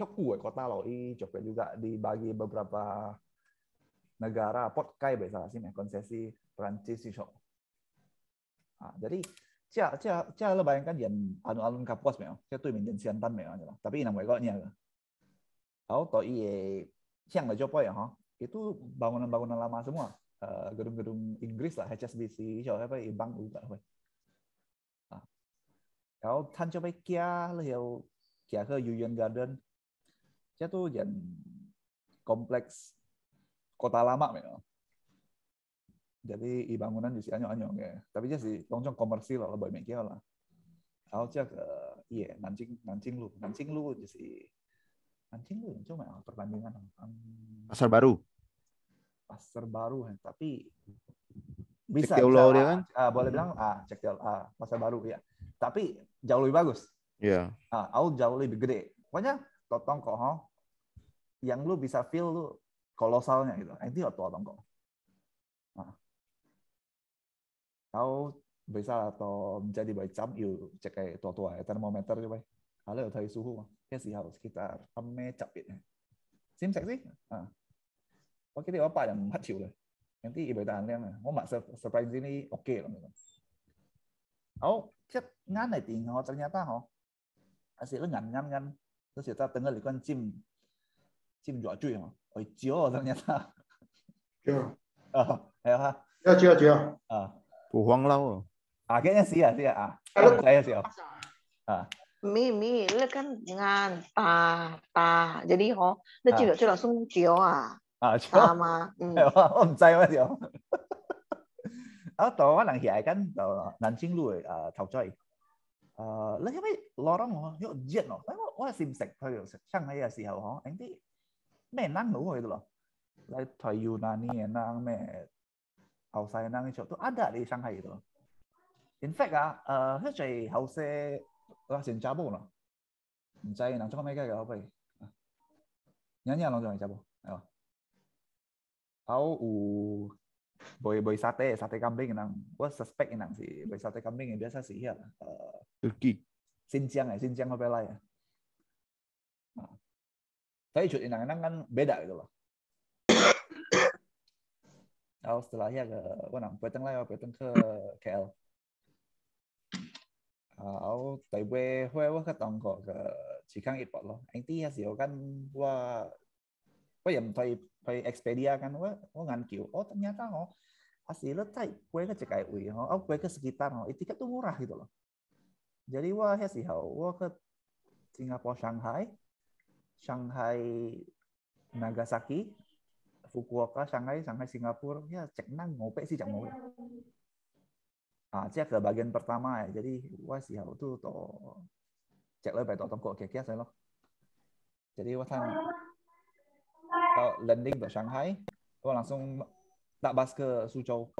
cukup kota loh, i juga dibagi beberapa negara Kai bahasa asing ya konsesi Perancis itu. Ah, jadi cia cia cia lo bayangkan yang anu alun kapuas meo, cia tuh minjen sian tan meo lah. Tapi inang wego nya. Tau to iye siang lo jopo ya ha. Itu bangunan-bangunan lama semua. Eh, gedung-gedung uh, Inggris lah, HSBC, siapa apa bank juga. apa. kalau kau tan coba kia lo yo kia ke Union Garden. Cia tuh jen kompleks kota lama memang. Jadi i bangunan di anyo anyo ya. Tapi dia sih tongcong komersil lah boy mekia lah. Aku cek eh, iya nancing nancing lu nancing lu jadi nancing lu cuma perbandingan pasar baru pasar baru eh. tapi bisa cek dia kan ah, boleh bilang ah cek dia ah, pasar baru ya tapi jauh lebih bagus Iya. Yeah. ah jauh lebih gede pokoknya totong kok yang lu bisa feel lu kolosalnya gitu. Ini waktu tongkol. Nah. Kau bisa atau menjadi baca yuk cek kayak tua-tua ya, termometer coba. Kalau udah suhu, ya sih harus sekitar ame capit. Gitu. Sim seksi? Nah. Oke, dia apa yang empat udah. Nanti ibadah aneh, mau mak surprise ini oke okay lah. Gitu. Oh, cek ngan nih tinggal oh, ternyata oh Hasilnya ngan ngan ngan. Terus kita tinggal di kan cim 接唔住阿 J 啊？我住我生日啦，住啊，係啊，住啊住啊住啊，啊，蒲黃樓啊，嗰陣時啊啲啊，僆仔嘅時候啊。咪咪，你 kan dengan ta ta，jadi ho，你接落去 langsung cio 啊，啊 cio 嘛，嗯，我唔知嗰時候。啊，到我能係跟到南京路嘅啊頭仔，啊，你因為攞到我，因為熱咯，因為我係唔食佢，生喺嘅時候嗬，啲。咩 nang lu itu loh like Thai Yunani enang me outside enang itu tuh ada di Shanghai itu loh in fact 啊，誒一齊後世嗱成揸波啦，唔制嗱中國咩雞嘅可唔可以？忍忍兩種嚟揸波，係嘛？好有背背沙爹沙爹甘冰嘅人，我 suspect 嘅人是背沙爹甘冰嘅，比較是係誒，新疆嘅新疆嗰邊嚟嘅。Tapi shoot inang-inang kan beda gitu loh. Aku setelahnya ke mana? Peteng lah, ya, peteng ke KL. Aku tapi gue, gue gue ke tông ke Cikang chỉ loh. Yang bọt sih, oh kan gue, gue yang thay thay Expedia kan gue gue ngan Oh ternyata oh hasilnya tai kue ke Cikai ui ho oh kue oh, ke sekitar ho oh, tiket tuh murah gitu loh jadi wah ya sih ke Singapura Shanghai Shanghai Nagasaki, Fukuoka, Shanghai, Shanghai Singapura, ya cek nang ngopek sih cek ngopek Ah, cek ke bagian pertama ya. Jadi wah sih aku tuh to cek lebih to tongkok kayak saya loh. Jadi wah tang kalau landing di Shanghai, aku langsung tak bas ke Suzhou.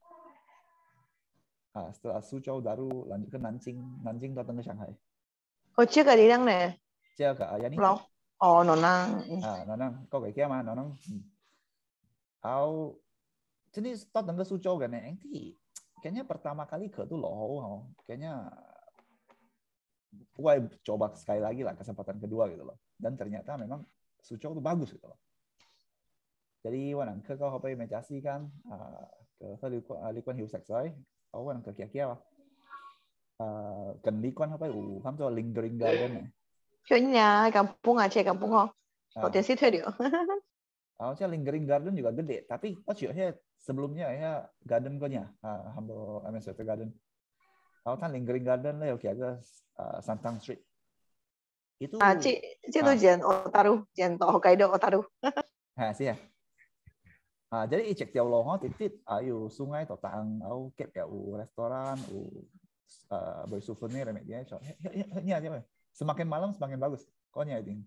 Ah, setelah Suzhou baru lanjut ke Nanjing, Nanjing datang ke Shanghai. Oh, cek ke di mana? Cek ke ya nih. Oh nonang, nonang, kok kayak kia nonang? Aku jenis tot nengke suco kan ya, enti. Kayaknya pertama kali ke tuh loh, kayaknya gue coba sekali lagi lah kesempatan kedua gitu loh. Dan ternyata memang suco tuh bagus gitu loh. Jadi wanang ke kau hopai mencari kan, ke sa likuan hiu seksai, au wanang ke kia kia lah. Cần liên quan apa? phải ủ, không lingering garden nih. Cucunya kampung aja kampung kok Potensi itu dia. saya lingering garden juga gede, tapi oh your head? Sebelumnya ya garden kau nya, hambo MSW garden. Kau kan lingering garden lah, oke ada Santang Street. Itu. Ah, cik, cik tuh jen Otaru, jen to Hokkaido Otaru. ha, sih ya. Ah, jadi cek tiap loh, titit, ayo sungai atau tang, au kep ya u restoran, u uh, bersouvenir, remek dia, ini aja Semakin malam semakin bagus. Konya tu think.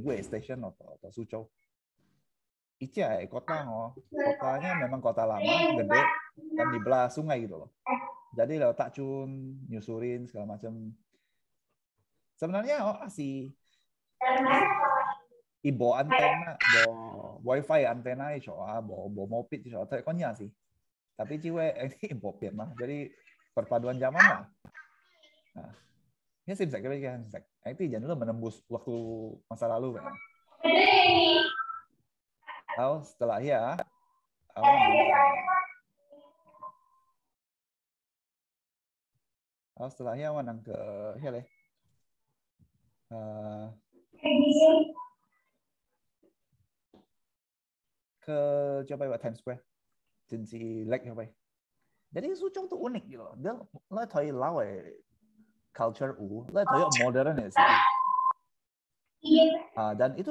buat station atau atau Suzhou? Icha, eh, kota oh. kotanya memang kota lama gede dan di belah sungai gitu loh. Jadi lewat cun Nyusurin segala macam. Sebenarnya oh si ibo antena, bo wifi antena eh, ah, iso, bo bo mopit ah, iso, tapi konya sih. Tapi cewek ini eh, ibo mah. Jadi perpaduan zaman lah. Nah, ini sih bisa kita bisa. Itu jangan dulu menembus waktu masa lalu kan. Oh, setelah ya, oh setelah ya wanang ke ya leh. ke coba ya Times Square. Jadi like coba. Ya, jadi Suzhou tuh unik gitu. Dia lah toy lawe eh, culture u, lah toy oh. modern ya sih. Iya. Ah, uh, dan itu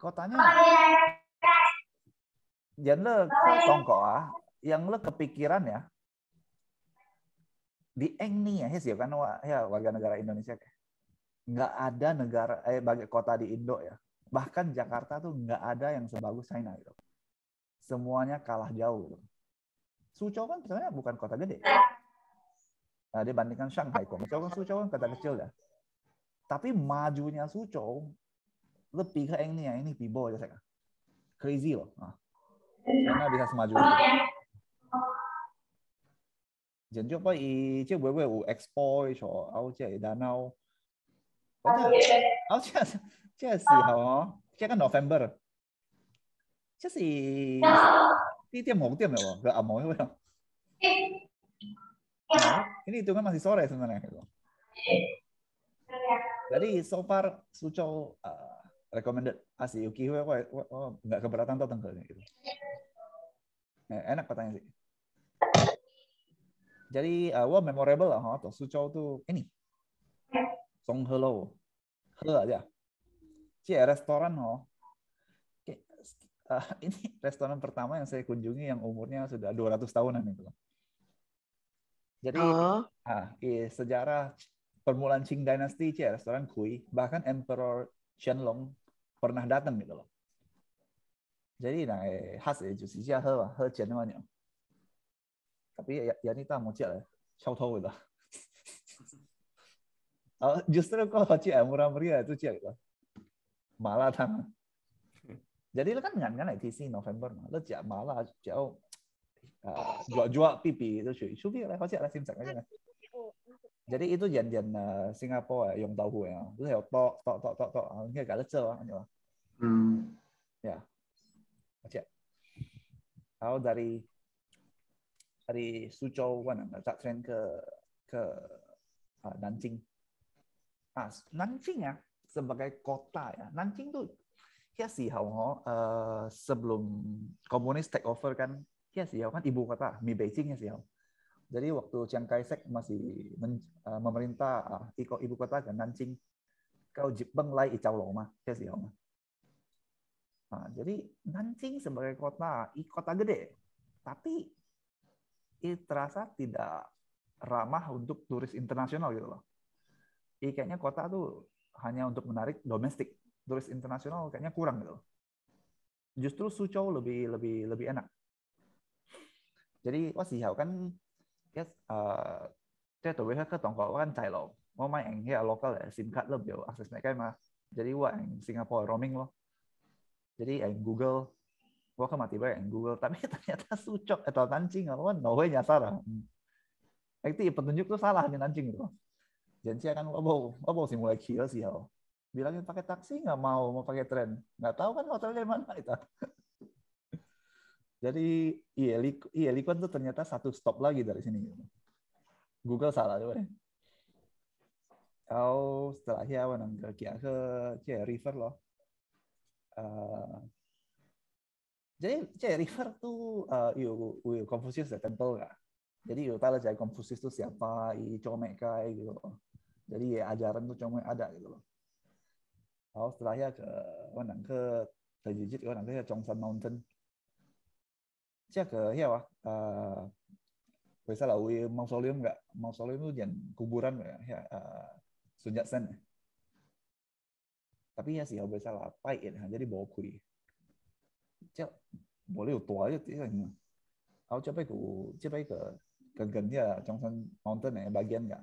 kotanya jangan oh, iya, iya, le oh, tongko ah, yang le kepikiran ya di Engni nih ya sih ya, kan ya warga negara Indonesia kayak nggak ada negara eh bagi kota di Indo ya bahkan Jakarta tuh nggak ada yang sebagus China gitu semuanya kalah jauh gitu Suzhou kan sebenarnya bukan kota gede. Eh. Nah, dibandingkan Shanghai, Suzhou kan Suzhou kan kota kecil ya. Tapi majunya Suzhou lebih ke ini ya, ini Bibo aja ya, saya. Crazy loh. Nah, karena bisa semaju itu. Jadi apa i, chứ bởi vì u export so Âu cewek danau. nào. Oh, iya, iya. oh. kan November. Cewek sih. Oh. Ini tiap mau tiap ya loh, mau ya ini ini hitungan masih sore sebenarnya. Gitu. Jadi so far sucho uh, eh, recommended Asi Yuki Hue, nggak keberatan atau tenggelnya gitu. Eh, enak katanya sih. Jadi uh, wah memorable lah, huh? sucho tuh ini. Eh. Song Hello. Hello aja. Cie restoran oh, uh, ini restoran pertama yang saya kunjungi yang umurnya sudah 200 tahunan itu. Jadi Uh, sejarah permulaan Qing Dynasty ya restoran Kui bahkan Emperor Shenlong pernah datang gitu loh. Jadi nah eh, khas ya justru dia he he jian namanya. Tapi ya ya ini tamu mau cek, ya. tau gitu. Oh, justru kalau jian eh, murah meriah itu cek gitu. Malah tangan. Jadi kan itu TC November malah BB eh, jual jual pipi itu itu uh, Singapura ya, yang tahu ya. Terus ya tok tok tok tok tok, ini agak lecet lah, ya. Hmm. Ya. Kalau dari dari Suzhou mana tak tren ke ke uh, Nanjing. Ah, Nanjing ya sebagai kota ya. Nanjing tuh ya sih uh, sebelum komunis take over kan ya sih kan ibu kota Mi Beijing ya sih jadi waktu Chiang Kai-shek masih men, uh, memerintah uh, ibu kota kan Nanjing kau jipeng lai icau loma ya sih Nah, jadi Nanjing sebagai kota, kota gede, tapi terasa tidak ramah untuk turis internasional gitu loh. I, kayaknya kota tuh hanya untuk menarik domestik turis internasional kayaknya kurang gitu. Justru Suzhou lebih lebih lebih enak. Jadi wah sih kan, uh, kan oh, ya saya tahu mereka ke Tongkol kan cầu anh mau main yang ya lokal ya sim card lebih biểu akses mereka mah jadi wah yang Singapore roaming loh jadi yang Google gua kan mati banget yang Google tapi ternyata sucok atau eh, nancing apa Norway nyasar Ekti petunjuk tuh salah nih nancing itu. Jadi akan wabau, oh, wabau oh, sih mulai kecil sih bilangin pakai taksi nggak mau mau pakai tren nggak tahu kan hotelnya dari mana itu jadi iya iya Likuan tuh ternyata satu stop lagi dari sini Google salah coba deh kau setelahnya ke kia river loh uh, jadi Cia river tuh uh, yu, yu, Confucius the temple kah jadi yu pala jadi Confucius tuh siapa i comeka gitu loh jadi ya ajaran tuh cuma ada gitu loh 然后 setelah ya ke wanang ke terjijit wanang ke Johnson Mountain. Cia ke ya wah uh, bisa lah wi mausoleum nggak mausoleum itu jen kuburan ya uh, Sun sen Tapi ya sih kalau bisa lah pahit ya, jadi bawa kui. Cia boleh tua aja sih. Aku coba ke coba ke ke ya Johnson Mountain ya bagian nggak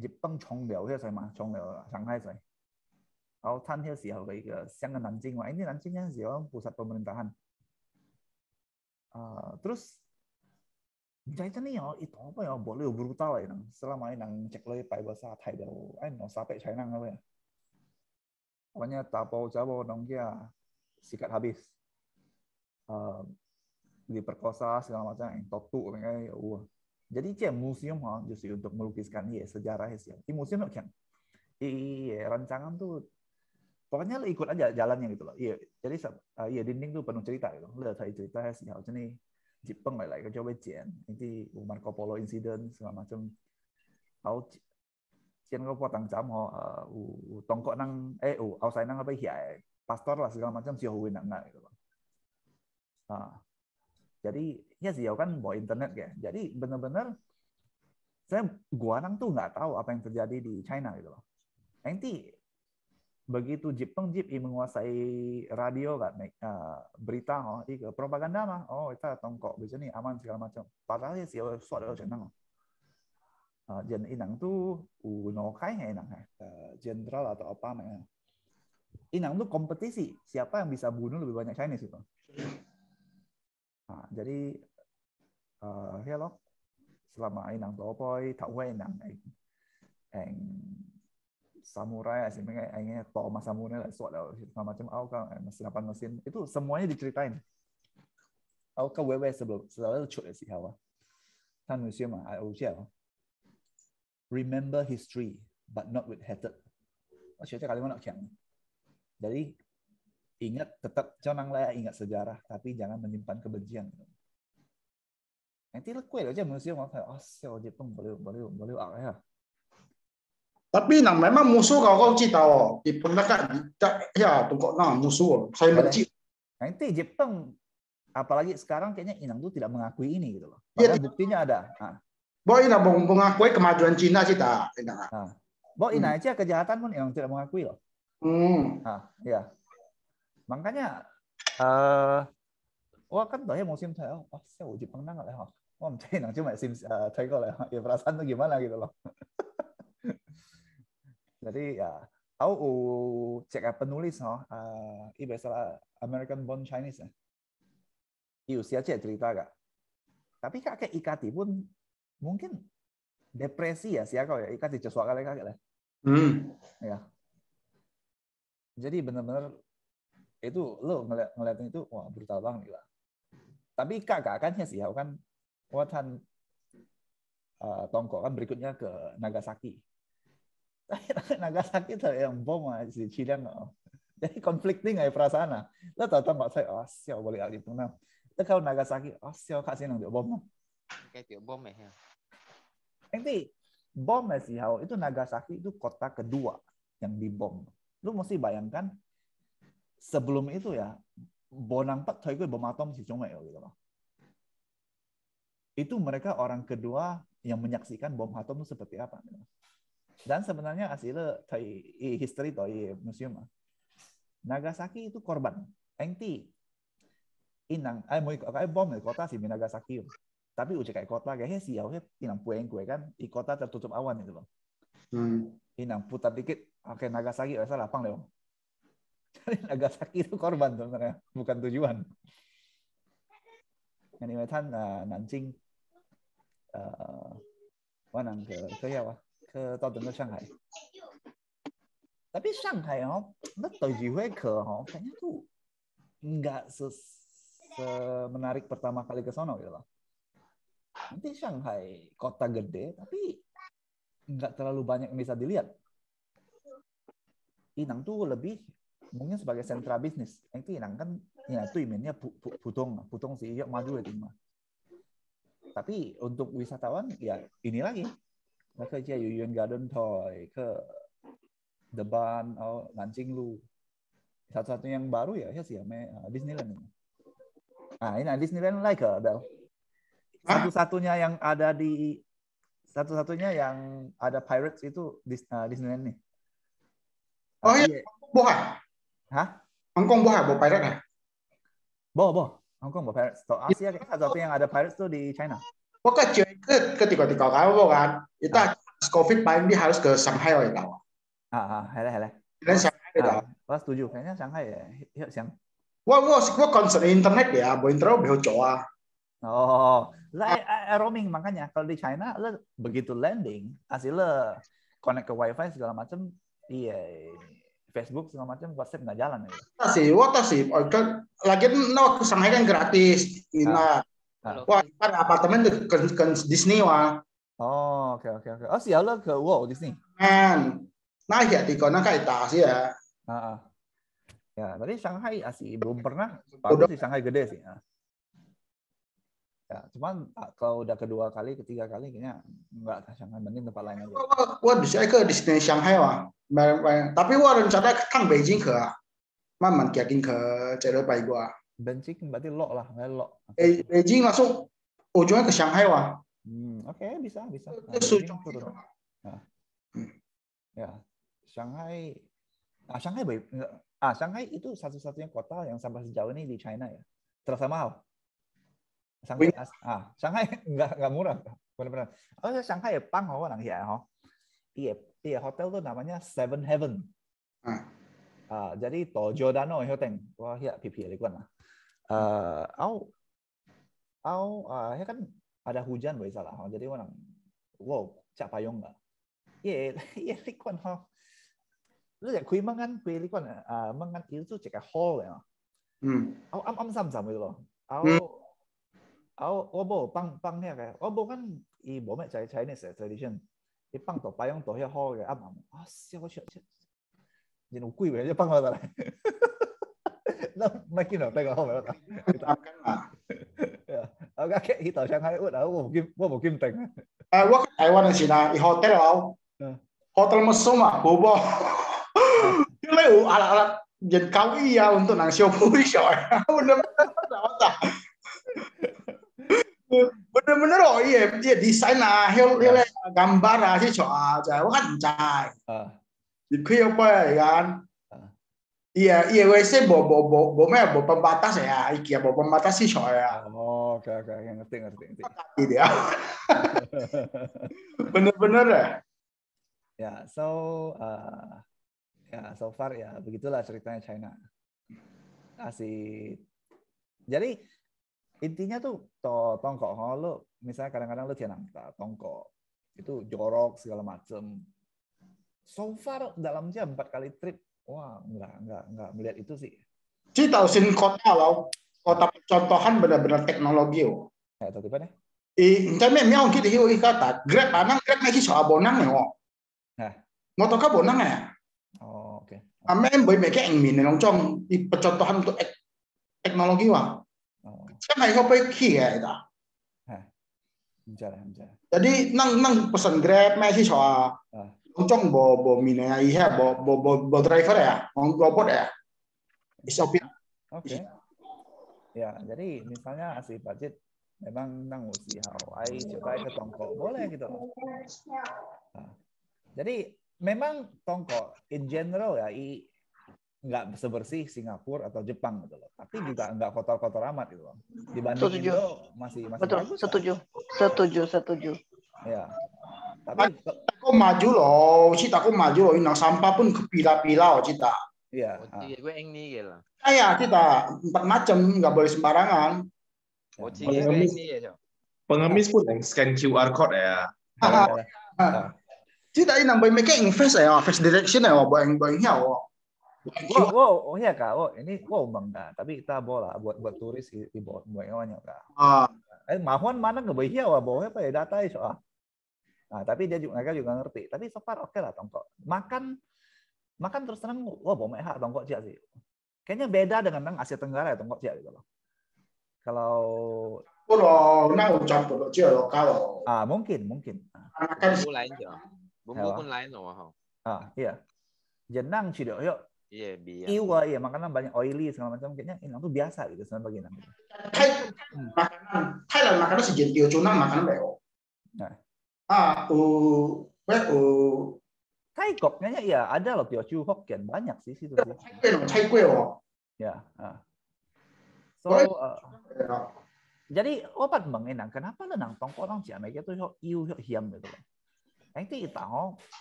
Jepang sih orang 日崩重流嗰陣嘛，重流上海陣。然後趁呢個時候嘅一個香港南京嘛，ini Nanjing kan sekarang pusat Ah, terus jahitan ni yo itu apa ya boleh brutal ya nang selama ini nang cek lagi pai bahasa Thai dah, eh nang sampai China nang apa ya. Pokoknya tapau jabo nang dia sikat habis. Uh, diperkosa segala macam, yang totu, kayak wah jadi c'è museum ha, oh, justru untuk melukiskan ya sejarah ya. Di museum kan. Iya, rancangan tuh pokoknya lo ikut aja jalannya gitu loh. Iya, jadi eh, iya dinding tuh penuh cerita gitu. Lihat saya cerita ya sih, ini Jepang lah, like, coba Cien, ya. ini Marco Polo incident segala macam. tahu Cian kau potang jam, uh, tongkok nang, eh, uh, aku saya nang apa ya, pastor lah segala macam sih, nang nang gitu loh. Nah, jadi ya sih ya kan bawa internet ya. jadi benar-benar saya gua orang tuh nggak tahu apa yang terjadi di China gitu loh nanti begitu Jepang Jip menguasai radio kan uh, berita oh i, propaganda mah oh kita tongkok bisa nih aman segala macam padahal ya sih suara lo channel jen inang tuh uno kai ya, inang ya? eh, jenderal atau apa namanya inang tuh kompetisi siapa yang bisa bunuh lebih banyak Chinese itu nah, jadi uh, here 咯，selama inang topoi tahu nang eng samurai sebenarnya engnya to mas samurai lah suat lah segala macam au kan senapan mesin itu semuanya diceritain aku ka wewe sebelum selalu cut sih hawa tan museum ah au remember history but not with hatred maksudnya kalimat nak kian jadi ingat tetap ya ingat sejarah tapi jangan menyimpan kebencian nanti 哎，啲龜頭真係 musuh makan asyik Jepang boleh boleh boleh ah ya. Tapi nang memang musuh kau kau cita oh di pendekat ya tungkok nang musuh saya benci. Nanti Jepang apalagi sekarang kayaknya Inang tuh tidak mengakui ini gitu loh. ya, buktinya ada. Ah. Bahwa Inang mengakui kemajuan Cina sih tak Inang. Ah. Inang hmm. aja kejahatan pun Inang tidak mengakui loh. Hmm. Ah, ya. Makanya eh uh, wah kan tuh ya musim saya oh, saya uji pernah nggak ya? Oh, cuma eh, ya. Ya, perasaan tuh gimana gitu loh. Jadi ya aku cek penulis no, uh, ini biasalah American born Chinese. Ya. Di usia aja cerita kak. Tapi kakek Ikati pun mungkin depresi ya sih kau ya Ikati sesuatu kali kakek lah. Hmm. Ya. Jadi benar-benar itu lo ngeliat, ngeliatin itu wah brutal banget lah. Tapi kakak-kakaknya sih aku kan Watan uh, eh, Tongko kan berikutnya ke Nagasaki. Nagasaki itu yang bom di ah, Cina. Oh. Jadi conflicting aja perasaan. Lah tata mbak saya, oh siapa boleh lagi tuh nam. Lah kalau Nagasaki, oh siapa kasih nang dia bom. Ah. Kayak dia bom ya, ya. Nanti bom ya, sih itu Nagasaki itu kota kedua yang dibom. Lu mesti bayangkan sebelum itu ya Bonang Pak Thoi gue bom atom sih cuma ya gitu loh itu mereka orang kedua yang menyaksikan bom atom itu seperti apa. Dan sebenarnya asile tai history toi museum. Nagasaki itu korban. Engti. Inang, ay mau ikut, bom di kota sih Nagasaki. Tapi uji kayak kota kayaknya si awe inang pueng kue kan, di kota tertutup awan itu loh. Hmm. Inang putar dikit, oke Nagasaki, saya lapang deh. Nagasaki itu korban sebenarnya, bukan tujuan. Nanjing, ke ya 因為ท่าน南京，呃，我能去去啊，去到整個上海。tapi Shanghai tapi Shanghai, oh, betul juga ke oh, kayaknya tuh nggak se, se menarik pertama kali ke sana gitu loh. Nanti Shanghai kota gede tapi nggak terlalu banyak yang bisa dilihat. Inang tuh lebih mungkin sebagai sentra bisnis. Itu Inang kan ya itu imennya putung bu, sih yuk maju ya mah ya, tapi untuk wisatawan ya ini lagi mereka aja Yuyuan Garden Toy ke atau oh, Nanjing Lu satu-satunya yang baru ya ya sih ya uh, Disneyland ini nah ini Disneyland like ke Bel satu-satunya yang ada di satu-satunya yang ada pirates itu uh, Disneyland nih oh iya ya- Boha Hah? Hongkong Boha, Boha Pirate ya? Eh? Boh, boh. Hong Kong, boh Pirates. So Asia kayaknya satu yang ada Pirates tuh di China. Pokoknya ke ketika-ketika boh kan, kita ah. COVID paling dia harus ke Shanghai lah itu. Ah, ah, hele, hele. Dan Shanghai itu. Wah, ah. oh, setuju. Kayaknya Shanghai ya. Yuk, siang. Wah, wah, gua concern internet ya, bo internet beo coa. Oh, lah eh, eh, eh, roaming makanya kalau di China lo begitu landing, hasil lo connect ke wifi segala macam, iya. Yeah. Facebook segala macam WhatsApp nggak jalan ya. Sih, wata sih. Lagi no sama kan gratis. Ina. Nah. Wah, kan apartemen di kan, kan, Disney wah. Oh, oke okay, oke okay, oke. Okay. Oh, siapa ke wow Disney. Man. Nah, ya di kono kayak tas ya. Heeh. Ah, ah. Ya, tadi Shanghai asih ah, belum pernah. Baru sih Shanghai gede sih ya cuman ah, kalau udah kedua kali ketiga kali kayaknya nggak ke Shanghai mending tempat lain aja wah bisa ke destinasi Shanghai wah tapi wah rencana ke Tang Beijing ke ah. maman kiakin ke cerita baik gua Beijing berarti lo lah eh, lo Beijing langsung ujungnya ke Shanghai wah hmm, oke bisa bisa nah, Beijing, gitu. ya. Hmm. ya Shanghai ah Shanghai baik ah Shanghai itu satu-satunya kota yang sampai sejauh ini di China ya terasa mahal Shanghai ah Shanghai nggak nggak murah benar-benar. Oh Shanghai Jepang hong orang ya ho. Iya iya hotel tuh namanya Seven Heaven. Ah. Uh, jadi to Giordano hotel. Wah ya pipi lagi kan. Uh, au au uh, ya kan ada hujan boleh salah. ho, Jadi orang wow cak payung nggak. Iya iya lagi kan hong. Lu ya kui mangan kui lagi kan. Uh, mangan itu cek hall ya. Hmm. Au am am sam sam gitu loh. Au 아우 어보 빵빵 해가 어보간 이 몸에 잘 Chinese tradition 이 빵도 빠용 또 해호 게 아마 아 씨고 쉬어 이제 웃고 왜 이제 빵 받아라 nó mấy cái nào đây là không phải là ở các cái hiện tại sang hai ở đâu có một kim có một kim tình à quốc Đài Loan là gì nào hotel hotel mà số bố bò chứ lấy ủ à là nhìn cao cái gì à untuk nang siêu phú rồi nó nó bener-bener oh iya dia desain lah heel heel kan iya, iya WC bo bo bawa bawa me bawa pembatas ya, iki bawa pembatas sih coy ya. Oh, oke oke, ngerti ngerti ngerti. dia. Bener-bener ya. Ya, so ya so far ya begitulah ceritanya China. Asik. Jadi intinya tuh to tongkok kalau oh, lo misalnya kadang-kadang lo tianang tongkok itu jorok segala macem so far dalam jam empat kali trip wah nggak nggak nggak melihat itu sih sih tahu sin kota lo kota percontohan benar-benar teknologi lo oh. ya apa nih? i tapi miao kita hiu kata grab anang grab masih soal bonang ya Nah, oh. ya. motor kau bonang ya oh oke okay. Amen, boy mereka yang minum di percontohan untuk teknologi wah saya nggak kepikir ya itu. Jadi nang nang pesan Grab masih soal Ngocong bo bo mina iya bo bo bo, bo driver ya, mau robot ya. Isop. Oke. Ya, jadi misalnya si budget memang nang usi hao ai coba ke tongko boleh gitu. Nah, jadi memang tongko in general ya i nggak sebersih Singapura atau Jepang gitu loh. Tapi juga ah. nggak kotor-kotor amat itu, loh. Dibanding setuju. Indo masih masih Betul. bagus. Setuju. Kan? Setuju, setuju. Ya. Tapi kok maju loh, cita kok maju loh, inang sampah pun kepila-pila loh iya, cita. Ah. Iya. Gue yang nih ya. Iya, kita empat macam nggak boleh sembarangan. Oh, iya. Pengemis, ya, pengemis pun scan QR code ya. Iya. Cita ini nambah mereka invest ya, invest direction ya, buat yang buat ya, Wow, wow, oh iya kak, oh ini wow bang tapi kita bola buat buat turis di bawah bawahnya kak. Ah. Eh mahuan mana nggak boleh iya, wah bawahnya apa ya data soal. Ah. Nah, tapi dia juga mereka juga ngerti. Tapi so far oke okay lah tongkok. Makan makan terus terang, wah bawa mereka tongkok cia sih. Kayaknya beda dengan yang Asia Tenggara ya tongkok cia gitu loh. Kalau oh, ucap nah campur cia lokal. Ah mungkin mungkin. Makan lain ya, bumbu pun lain loh. Ah iya jenang sih yuk Iya, biar. Iwa, iya. Makanan banyak oily segala macam. Kayaknya Inang tuh biasa gitu Sebenarnya bagi Inang. Thailand makanan, Thailand makanan sejenis bio cunan makanan beo. Nah. Ah, uh, beo. Thai kok, kayaknya iya ada loh bio cu Hokkien banyak sih situ. Thai kue dong, Thai kue loh. Ya. Uh. So, uh, jadi obat mengenang, kenapa lo nang tongkol orang Ciamai itu iu hiam gitu Nanti itu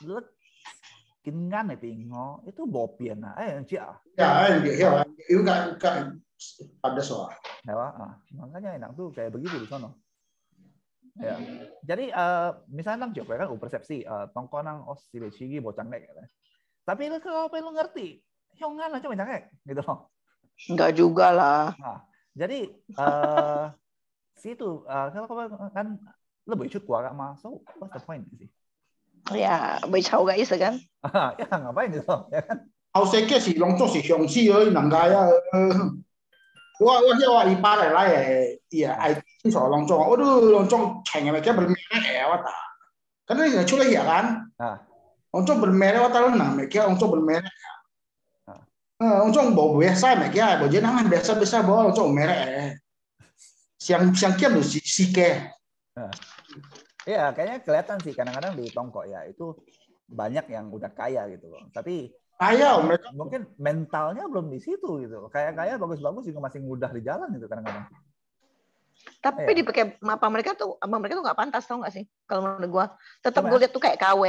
lek kiến ngăn này itu bỏ biển à ấy chị ạ ya dia ya itu kan kan ada soal ya ah, makanya enak tuh kayak begitu di sana ya jadi uh, misalnya nang jawab kan u persepsi uh, tongko nang os si cigi bocang nek tapi lu kalau pengen lu ngerti ngan aja bocang nek gitu loh enggak juga lah nah, jadi uh, itu uh, kalau kan lebih gua gak masuk what's the point sih Ya, bicau gak isa kan? Ah, ya ngapain itu, ya kan? Au seke si long to si xiong si oi nang ga ya. Wa wa ya wa ipa lai lai ya ai ti so long zong. Odu long zong cheng ya ke bermena ya wa ta. Kan ni ga chula ya kan? Ah. Long zong bermena wa ta long nang me ke long zong bermena. Ah. Long zong bo biasa me ke bo jen hang biasa biasa bo long zong mere. Siang siang ke lu si si ke. Ah. Iya, kayaknya kelihatan sih kadang-kadang di Tongkok ya itu banyak yang udah kaya gitu loh. Tapi kaya oh, mereka mungkin mentalnya belum di situ gitu. Kayak kaya bagus-bagus juga masih mudah di jalan gitu kadang-kadang. Tapi ya. dipakai apa mereka tuh apa mereka tuh nggak pantas tau nggak sih kalau menurut gue, Tetap gue lihat tuh kayak KW.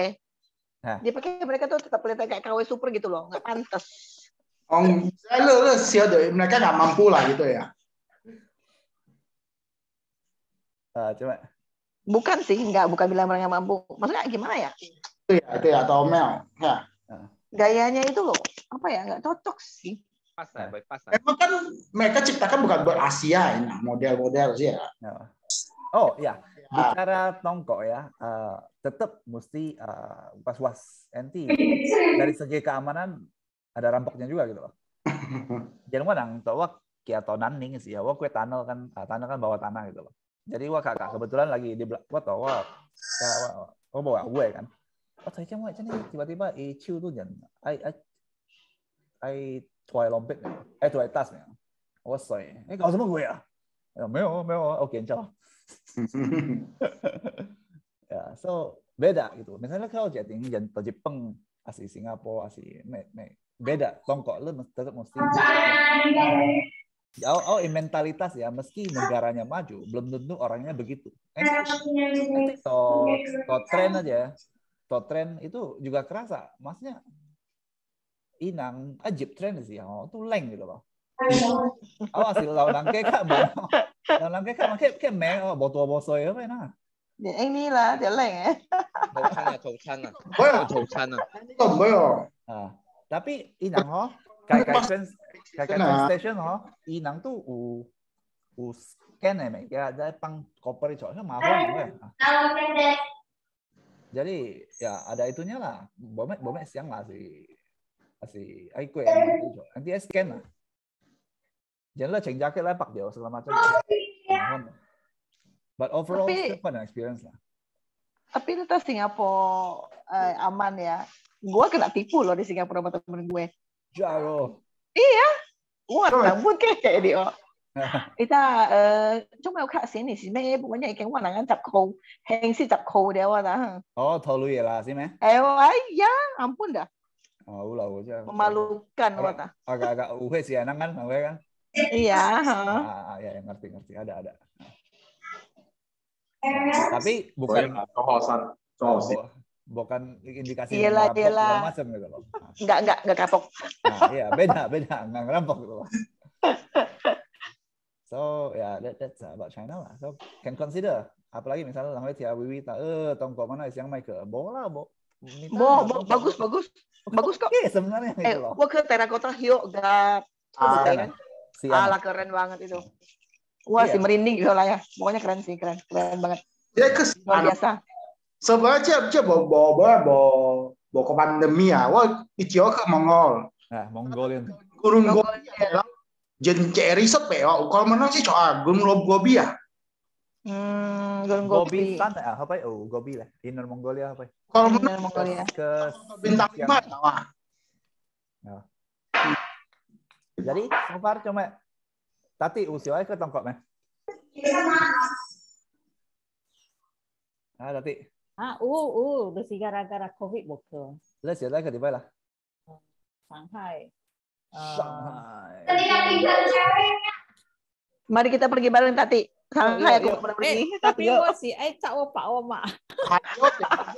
Nah. Dipakai mereka tuh tetap lihat kayak KW super gitu loh, nggak pantas. Oh, lu, mereka nggak mampu lah gitu ya. Uh, coba bukan sih nggak bukan bilang orang yang mampu maksudnya gimana ya itu ya itu ya atau mel ya gayanya itu loh apa ya nggak cocok sih pasar baik pasar kan mereka ciptakan bukan buat Asia ya model-model sih ya, ya. oh ya, ya. bicara tongkok ya uh, eh, tetap mesti uh, was-was anti dari segi keamanan ada rampoknya juga gitu loh jangan menang tawak atau nih sih ya kue tunnel kan eh, tunnel kan bawa tanah gitu loh jadi wah kakak kebetulan lagi di what wah ya wah oh bawa gue kan oh tadi kamu jadi tiba-tiba icu tuh jen I I tuai lompet kan? eh tuai tas nih ya. oh, wah sorry ini kau semua gue ya ya meo meo oke insya ya so beda gitu misalnya kalau chatting jen ke Jepang asli Singapura asli nek nek beda Tongkol lu tetap mesti Oh, oh mentalitas ya, meski negaranya maju, belum tentu orangnya begitu. So, to, trend tren aja, ya. to tren itu juga kerasa. Maksudnya Inang, eh, ajib tren sih, oh tuh leng gitu loh. Awas iya. oh, si lawan nangke kak, lawan nangke kak, nangke kayak meh, oh botol botol ya apa enak. Ya, nah. ya ini lah, dia leng ya. Tau chan ya, tau chan ya. Tau chan ya. Tau ah, chan ya. Tapi Inang oh, 界界線界界 nah. station 嗬，異能都有有 oh, scan 嘅物件，再幫 corporate 做，咁麻煩嘅。Jadi ya ada itunya lah, bomek bomek siang lah si si ai kue eh. nanti scan lah. Jangan lah change jacket lah pak dia segala macam. Oh, iya. nah, kan. But overall tapi, still fun experience lah. Tapi itu Singapura eh, aman ya. Gue kena tipu loh di Singapura sama temen gue. Jago. Iya. Wah, rambut kayak dia. Oh. Kita eh cuma kak sini sih, meh pokoknya ikan wah nangan cap kau, hang sih kau dia wah dah. Oh, terlalu ya lah sih meh. Eh, iya, ampun dah. Oh, ulah aku aja. Memalukan wah dah. Agak-agak uhe sih anak kan, uhe kan? Iya. Ah, ah ya, ya, ngerti ngerti, ada ada. Tapi bukan kehausan, kehausan. Oh, bukan indikasi iya merampok jela. macam gitu loh. Enggak, enggak, enggak kapok. Nah, iya, beda, beda, enggak ngerampok gitu loh. So, ya, yeah, that, that's about China lah. So, can consider. Apalagi misalnya langit ya, Wiwi, tak eh, tongko mana siang mai Bola, bo. Mita, bo, bo, bagus, bagus. Bagus kok. Iya, sebenarnya gitu eh, gitu loh. Gue ke terakota hiu gak. Ah, kan? Nah. Ala keren banget itu. Wah, si iya. merinding gitu lah ya. Pokoknya keren sih, keren. Keren banget. Ya, kes, luar biasa. Sebenarnya aja bawa bawa bawa bawa ke pandemi ya. Wah, itu ke Mongol. Nah, Mongolian. Kurung gue ya. ya. jen ceri sepe ya, wa ukol mana sih coba ah, gunung lob gobi ya. Hmm, gun gobi. Gobi sana ah, apa ya? Oh, gobi lah. Inner Mongolia apa? Kalau Inner Mongolia. Ke bintang lima ah. Jadi so far cuma tati usia ke tongkok meh. Iya, ah tati. Ha, oh, oh, COVID lagi lah. 啊，哦哦，就是噶啦噶啦，Covid 冇错。那是那个礼拜啦。上海。上海。那你讲你讲 Mari kita pergi bareng tadi. Shanghai aku pernah pergi. Eh, tapi aku si, aku cak aku pak aku mak.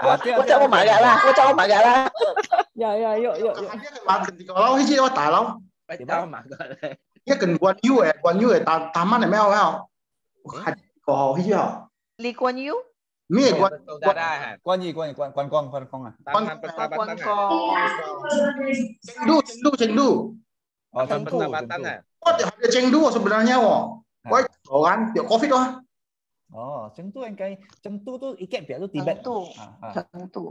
Aku cak aku mak gak lah. Aku cak aku mak gak lah. Ya ya, yuk yuk yuk. Makin kalau hiji aku tak lama. Tidak aku mak gak. Ia kan Guan Yu eh, Guan Yu eh, tak tak mana mel mel. Kau hiji kau. Li Guan Yu. Nih, iya, gua, bersaudara. Gua, Yi, gua, gua, gua, kong gua, kong Tan Tan kong Chengdu, Chengdu, Chengdu. Oh, Tan persahabatan. Oh, dia ada Chengdu sebenarnya, wo. Nah. Woi, orang dia Covid wah. Oh, Chengdu yang kayak Chengdu tuh ikat biar tuh Tibet. Ah, ah. Chengdu. Chengdu.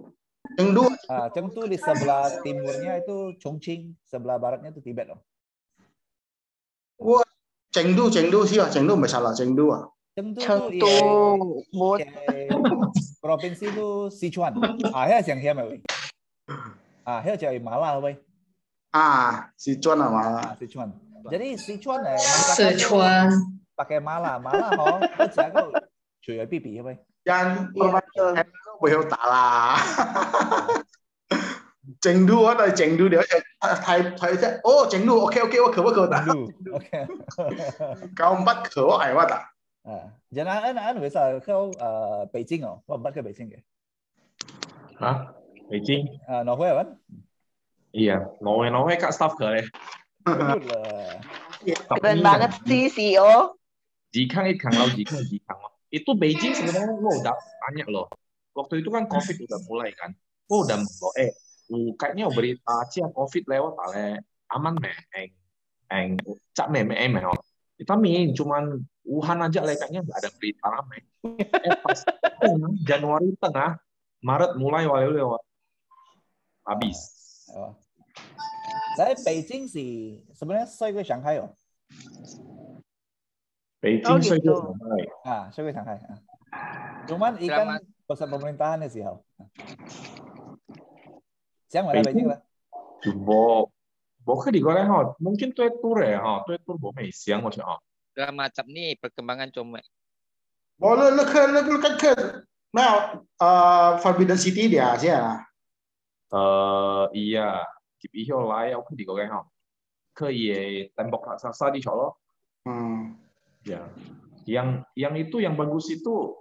Chengdu. Ah, Chengdu di sebelah timurnya itu Chongqing, sebelah baratnya itu Tibet loh. Wah, Chengdu, Chengdu sih, Chengdu masalah Chengdu ah. Chengdu, Chengdu province tu Sichuan à hết chẳng hiểu mày à hết chỉ Mã thôi à Sichuan à Mã Sichuan à, jadi Sichuan này Sichuan pakai Mala Mala họ hết chỉ có chủ yếu bị bị thôi Yan em không Chengdu ở Chengdu để Thái Thái thế ô Chengdu ok ok ok ok ok ok ok ok ok ok ok ok ok ok ok Jangan-an-an Beijing Beijing ah, Beijing? oh ke Ah, 啊，人阿恩阿恩會曬溝誒北京哦，我唔得嘅北京嘅。嚇？北京？啊，挪威係咪？Iya, Norway Norway kak staff kali. Keren eh? banget sih CEO. Jikang itu eh, kang lau jikang jikang. Itu Beijing sebenarnya lo oh, udah banyak lo. Waktu itu kan COVID udah mulai kan. Oh udah lo eh kayaknya berita cia COVID lewat ale aman meh eng eng cak meh meh meh oh vitamin, cuman Wuhan aja kayaknya nggak ada berita rame. Eh, pas Januari tengah, Maret mulai wali lewat habis. Oh. Saya Beijing sih sebenarnya saya ke Shanghai loh. Beijing oh, gitu. saya ke Shanghai. Ah, saya ke Shanghai. Ah. Cuman ikan pusat pemerintahannya sih, Hal. Siang mana Beijing lah. Jumbo. 僕리거래 하 mungkin tuh tour ya ha tur bok mei siang macam ha. Dalam macam ni perkembangan cuma. Boleh lekar lekar kan ke. Nah, uh, Forbidden City dia aja. Uh, iya, kip iyo lai aku di goreng ha. Ke ye tembok raksasa di Solo. Hmm. Ya. Yang yang itu yang bagus itu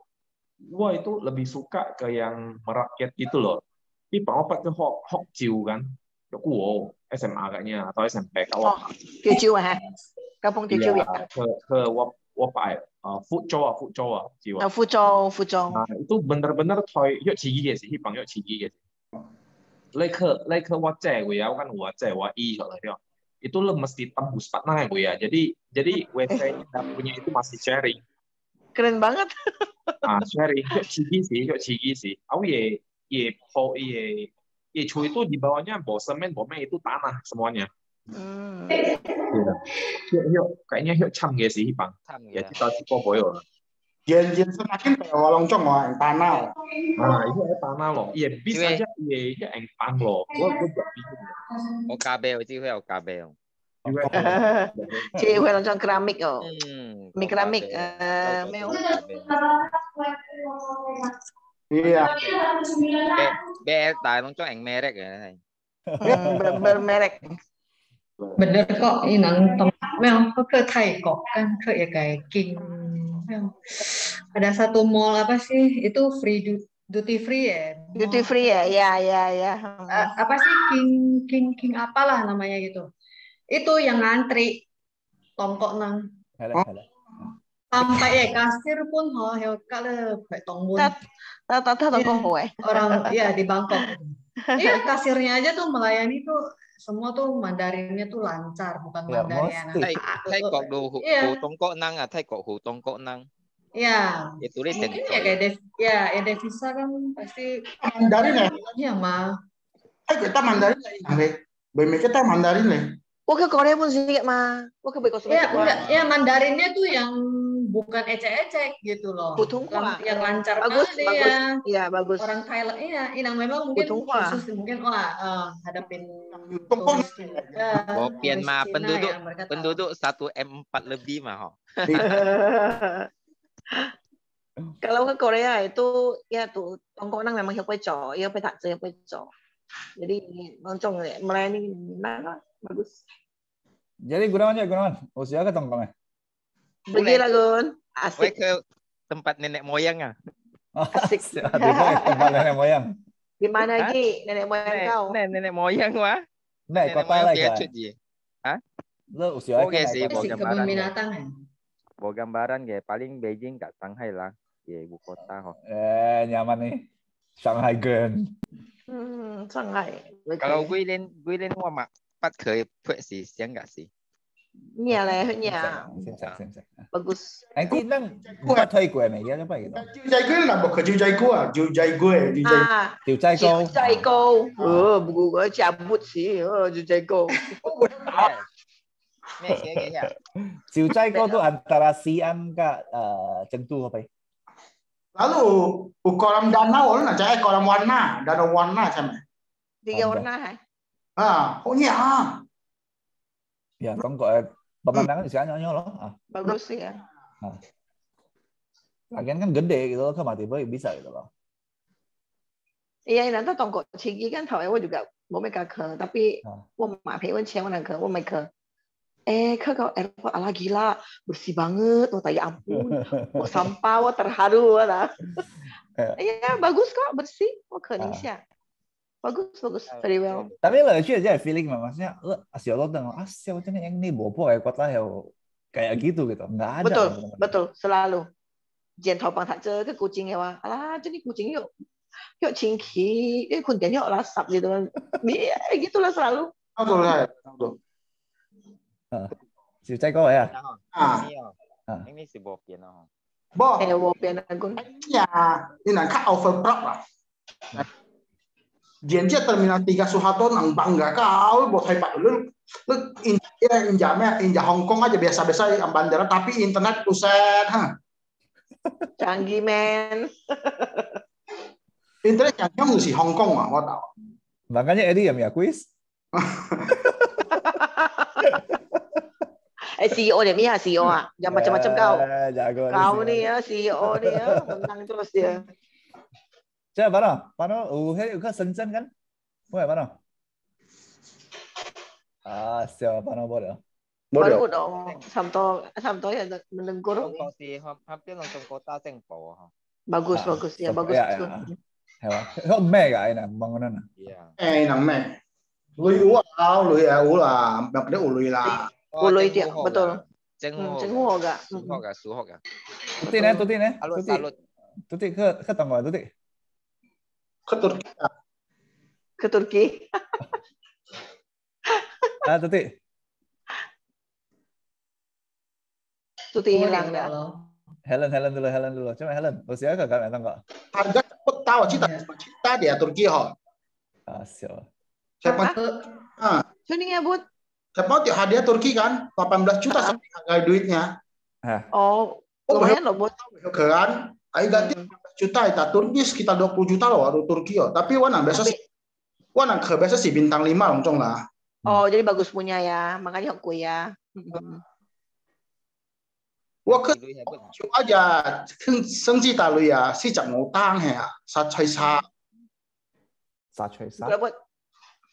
gua itu lebih suka ke yang merakyat itu loh. Tapi Opat ke hok hok jiu kan. Kuo SMA kayaknya atau SMP kalau Wok. Oh, Jeju ya. Eh. Kampung Jeju iya, ya. Ke ke Wap Wap uh, eh. Fuzhou ah, Fuzhou ah, ah, jiwa. Fuzhou, ah, Fuzhou. Nah, itu benar-benar toy yuk cigi ya sih, bang yuk cigi ya. Like like what cek gue ya, kan what cek what i kalau dia. Itu lo mesti tembus partner gue ya. Jadi jadi WC eh. yang punya itu masih sharing. Keren banget. ah, sharing yuk cigi sih, yuk cigi sih. Aku ye ye po ye Yecu itu di bawahnya Bosemen, Bome itu tanah semuanya. Hmm. Yuk, yuk, kayaknya yuk chăm sih sĩ bằng. Ya, kita chỉ có boyo. jen jen semakin kalau trong orang tanah. Nah, itu tanah loh. Iya bisa aja iya itu yang pang loh. Gua gua jadi. Oh kabel, itu ya kabel. Chị Huệ làm keramik ồ. Mi keramik eh meo. Iya. Be, tahu nggak yang merek ya. merek. Bener kok, nang tong mel, ke Thai kok kan ke ya kayak king. Ada satu mall apa sih? Itu free duty free ya duty free ya ya ya ya apa sih king king king apalah namanya gitu itu yang ngantri tongkok nang sampai ya kasir pun ho kalau kayak baik tongmun Tata Hongkong iya, Orang ya di Bangkok. Iya kasirnya aja tuh melayani tuh semua tuh Mandarinnya tuh lancar bukan ya, Mandarin. Thai kok do hu iya. tong kok nang ah Thai kok hu tong kok nang. Iya. Itu ya, tulis Mungkin ya kayak Dev, ya ya Devisa kan pasti Mandarin ya. Iya mah. Eh kita Mandarin lagi ini. deh. kita Mandarin nih. Oke Korea pun sih mah. ma. Oke baik kok. Iya ya Mandarinnya tuh yang bukan ecek-ecek gitu loh. Putunghua. Yang lancar bagus, kali bagus. ya. Iya, bagus. Orang Thailand iya, Inang memang mungkin Putunghua. khusus mungkin wah uh, hadapin tumpeng. Bopian mah penduduk ya, penduduk 1 M4 lebih mah. Kalau ke Korea itu ya tuh nang memang hiap peco, hiap petak, hiap cow Jadi moncong eh, melayani nang bagus. Jadi gunawan ya gunawan, usia ke tongkolnya? Eh? Sige, Lagun. Asik. Uy, ke tempat nenek moyang ah. Asik. Sabi mo, tempat nenek moyang. Di mana lagi nenek moyang nenek, kau? Nenek, nenek moyang wah. Nek, kau tahu lagi. Ha? Lo usia okay, sih, bawa gambaran. binatang Bawa gambaran ya, paling Beijing gak Shanghai lah. Ya, ibu kota kok. Eh, nyaman nih. Shanghai Grand. Hmm, Shanghai. Kalau gue lên, gue lên hoa mạc, bắt khởi phệ gì, siang gak sih? Iya lah, iya. Bagus. Nanti nang buka tay gue nih ya apa gitu. Jiu jai gue lah, bukan jiu jai gue, jiu jai gue, jiu jai. Jiu jai gue. Jiu jai gue. Oh, buku gue cabut sih, oh jiu jai gue. Jiu jai gue tuh antara Siam ke Chengdu apa ya? Lalu ukoram danau lah, cai kolam warna, danau warna sama. Tiga warna. Ah, oh iya. ya eh, pemandangan sih sana nyolo ah. bagus sih ya nah. lagian kan gede gitu loh ke mati boy bisa gitu loh iya nanti tongkok cigi kan tahu ya juga mau mereka ke tapi ah. mau mah pengen cewek mana ke mau mereka eh ke kau airport ala gila bersih banget oh tadi ya ampun mau oh, sampah wah oh, terharu lah oh, eh. iya bagus kok bersih oh ke ah. Indonesia bagus bagus very well tapi lucu aja feeling maksudnya lo Asia lo dan Asia itu yang ini bobo kayak kuat lah ya kayak gitu gitu nggak ada betul betul selalu jangan topang tak je ke kucingnya wah alah jadi kucing yuk yuk cingki yuk kuntian yuk lasap gitu kan iya gitulah selalu betul lah betul si cai kau ya ini si bob ya no bob eh bob ya nagun ya ini nak cut prop lah Jenja Terminal Tiga Suharto nang bangga kau buat hebat lu lu injak injaknya injak ya, Kong aja biasa-biasa ya, yang bandara tapi internet kuset ha. Canggih men. internet canggih sih Hong Kong mah kau tahu. Makanya Eddy ya ya kuis. eh CEO deh Mia CEO ah. Jangan macam-macam kau. Ya, kau nih ya CEO nih ya e menang terus dia. 자, 봐라. 봐라. 의회 의가 선전간. 뭐야, 봐라. 아, 쎄, 봐라 버려. 버려. 버려. 삼도 삼도 야, mình có rồi. Công ty hoặc hoặc tiếng trong có ta thành bỏ ha. Bagus, bagus. Ya, bagus. Hewa. Ho mẹ cái này, mong nó yeah, dạ. Ê, nặng mẹ. Lui ú à, lui à ú là, bạc đế ú lui là. Ú lui tiệm, bắt đầu. Chính hồ. Chính hồ cả. Hồ cả, số hồ cả. Tôi tin đấy, tôi tin đấy. Tôi tin. Tôi tin, khơ khơ tầng ngoài tôi tin. ke Turki. Ke Turki. ah, Tuti. Tuti hilang dah. Helen, Helen dulu, Helen dulu. Cuma Helen, usia oh, kakak memang kok. Harga cepet tahu cita iya. cita dia Turki ho. Ah, siapa? Siapa? Ah. Cuning ya, Bud. Siapa tuh hadiah Turki kan? 18 juta ah. sampai harga duitnya. Ah. Oh, oh, lumayan loh, Bud. Kan? Ayo ganti hmm. juta kita Turki kita 20 juta loh aduh Turkiyo. Tapi wana biasa sih wana biasa sih bintang lima loncong lah. Oh, jadi bagus punya ya. Makanya aku ya. Hmm. Wah, aja. Sengsi talu ya. Si cak ngutang ya. Sa cuy sa. Sa cuy sa.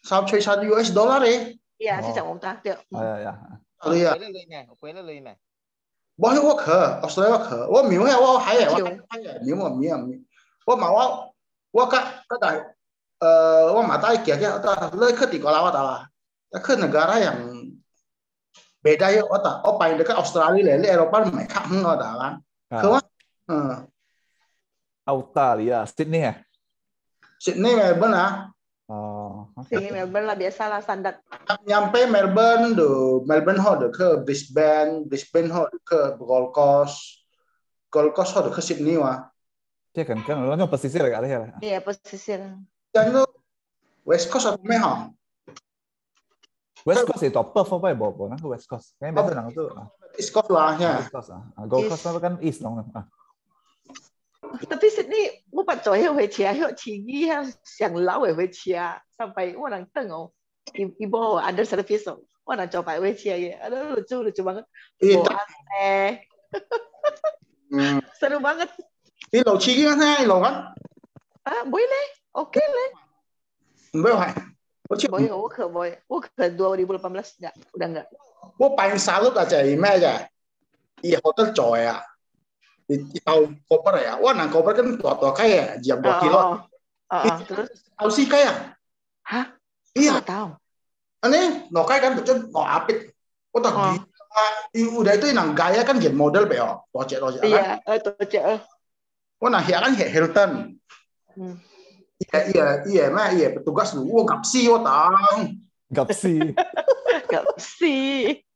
Sa cuy sa US dollar ya. Iya, si oh. cak ngutang. Iya, iya. Oh, lalu ya. Kuih ya. lalu ya. ini. บอกให้ว่าเขอออสเตรเลียเขาว่ามีไหมว่าหายหว่าหายหมีไหมมีมีว่ามาว่าว่าก็ก็ได้เอ่อว่ามาได้เกี่ยวกับเลยขึ้นติดก็แล้าว่าแต่ละแขึ้นในการอะไรอย่างเบเดียว่าแต่เอาไปเด็กออสเตรเลียเลยเราเปิ้ลไม่ขับมึงก็แต่ละคือว่าเออออสเตรเลียสิดนีย์ซิดนีย์แบบนั้น Oh, Sini Melbourne lah biasa lah standar. Nyampe Melbourne do, Melbourne ho ke Brisbane, Brisbane ho ke Gold Coast, Gold Coast ho ke Sydney wah. Iya kan kan, lo nyampe pesisir kali ada ya. Iya pesisir. Dan lo West Coast apa meh West Coast itu apa? apa ya bawa nah West Coast. Kayaknya Melbourne nang itu. East Coast lah ya. East Coast ah, ah Gold Coast apa kan East dong ah. 特别是你，我把早起回去啊，要起衣啊，想老的回去啊，上班我能等哦，一一波 under service 哦，我能早班回去啊，啊，那做了就忙，我哎，嗯，什么忙啊？你老起衣啊，那老啊？啊，不会嘞，OK 嘞，不会，我去，不会，我可不会，我可多我2018 dah, udah enggak。我办三六啊，就是咩嘅，以后得做啊。tahu koper ya wah nang koper kan tua tua kaya jam dua oh, kilo oh, oh, oh, terus tahu sih kaya hah iya tahu aneh no kaya kan bocor, no apit oh tak oh. Gila. udah itu nang gaya kan jadi model beo tocek tocek iya kan? Eh, tocek wah eh. oh, nah ya kan Hilton hmm. iya iya iya mah iya petugas lu wah gapsi wah oh, tang gapsi gapsi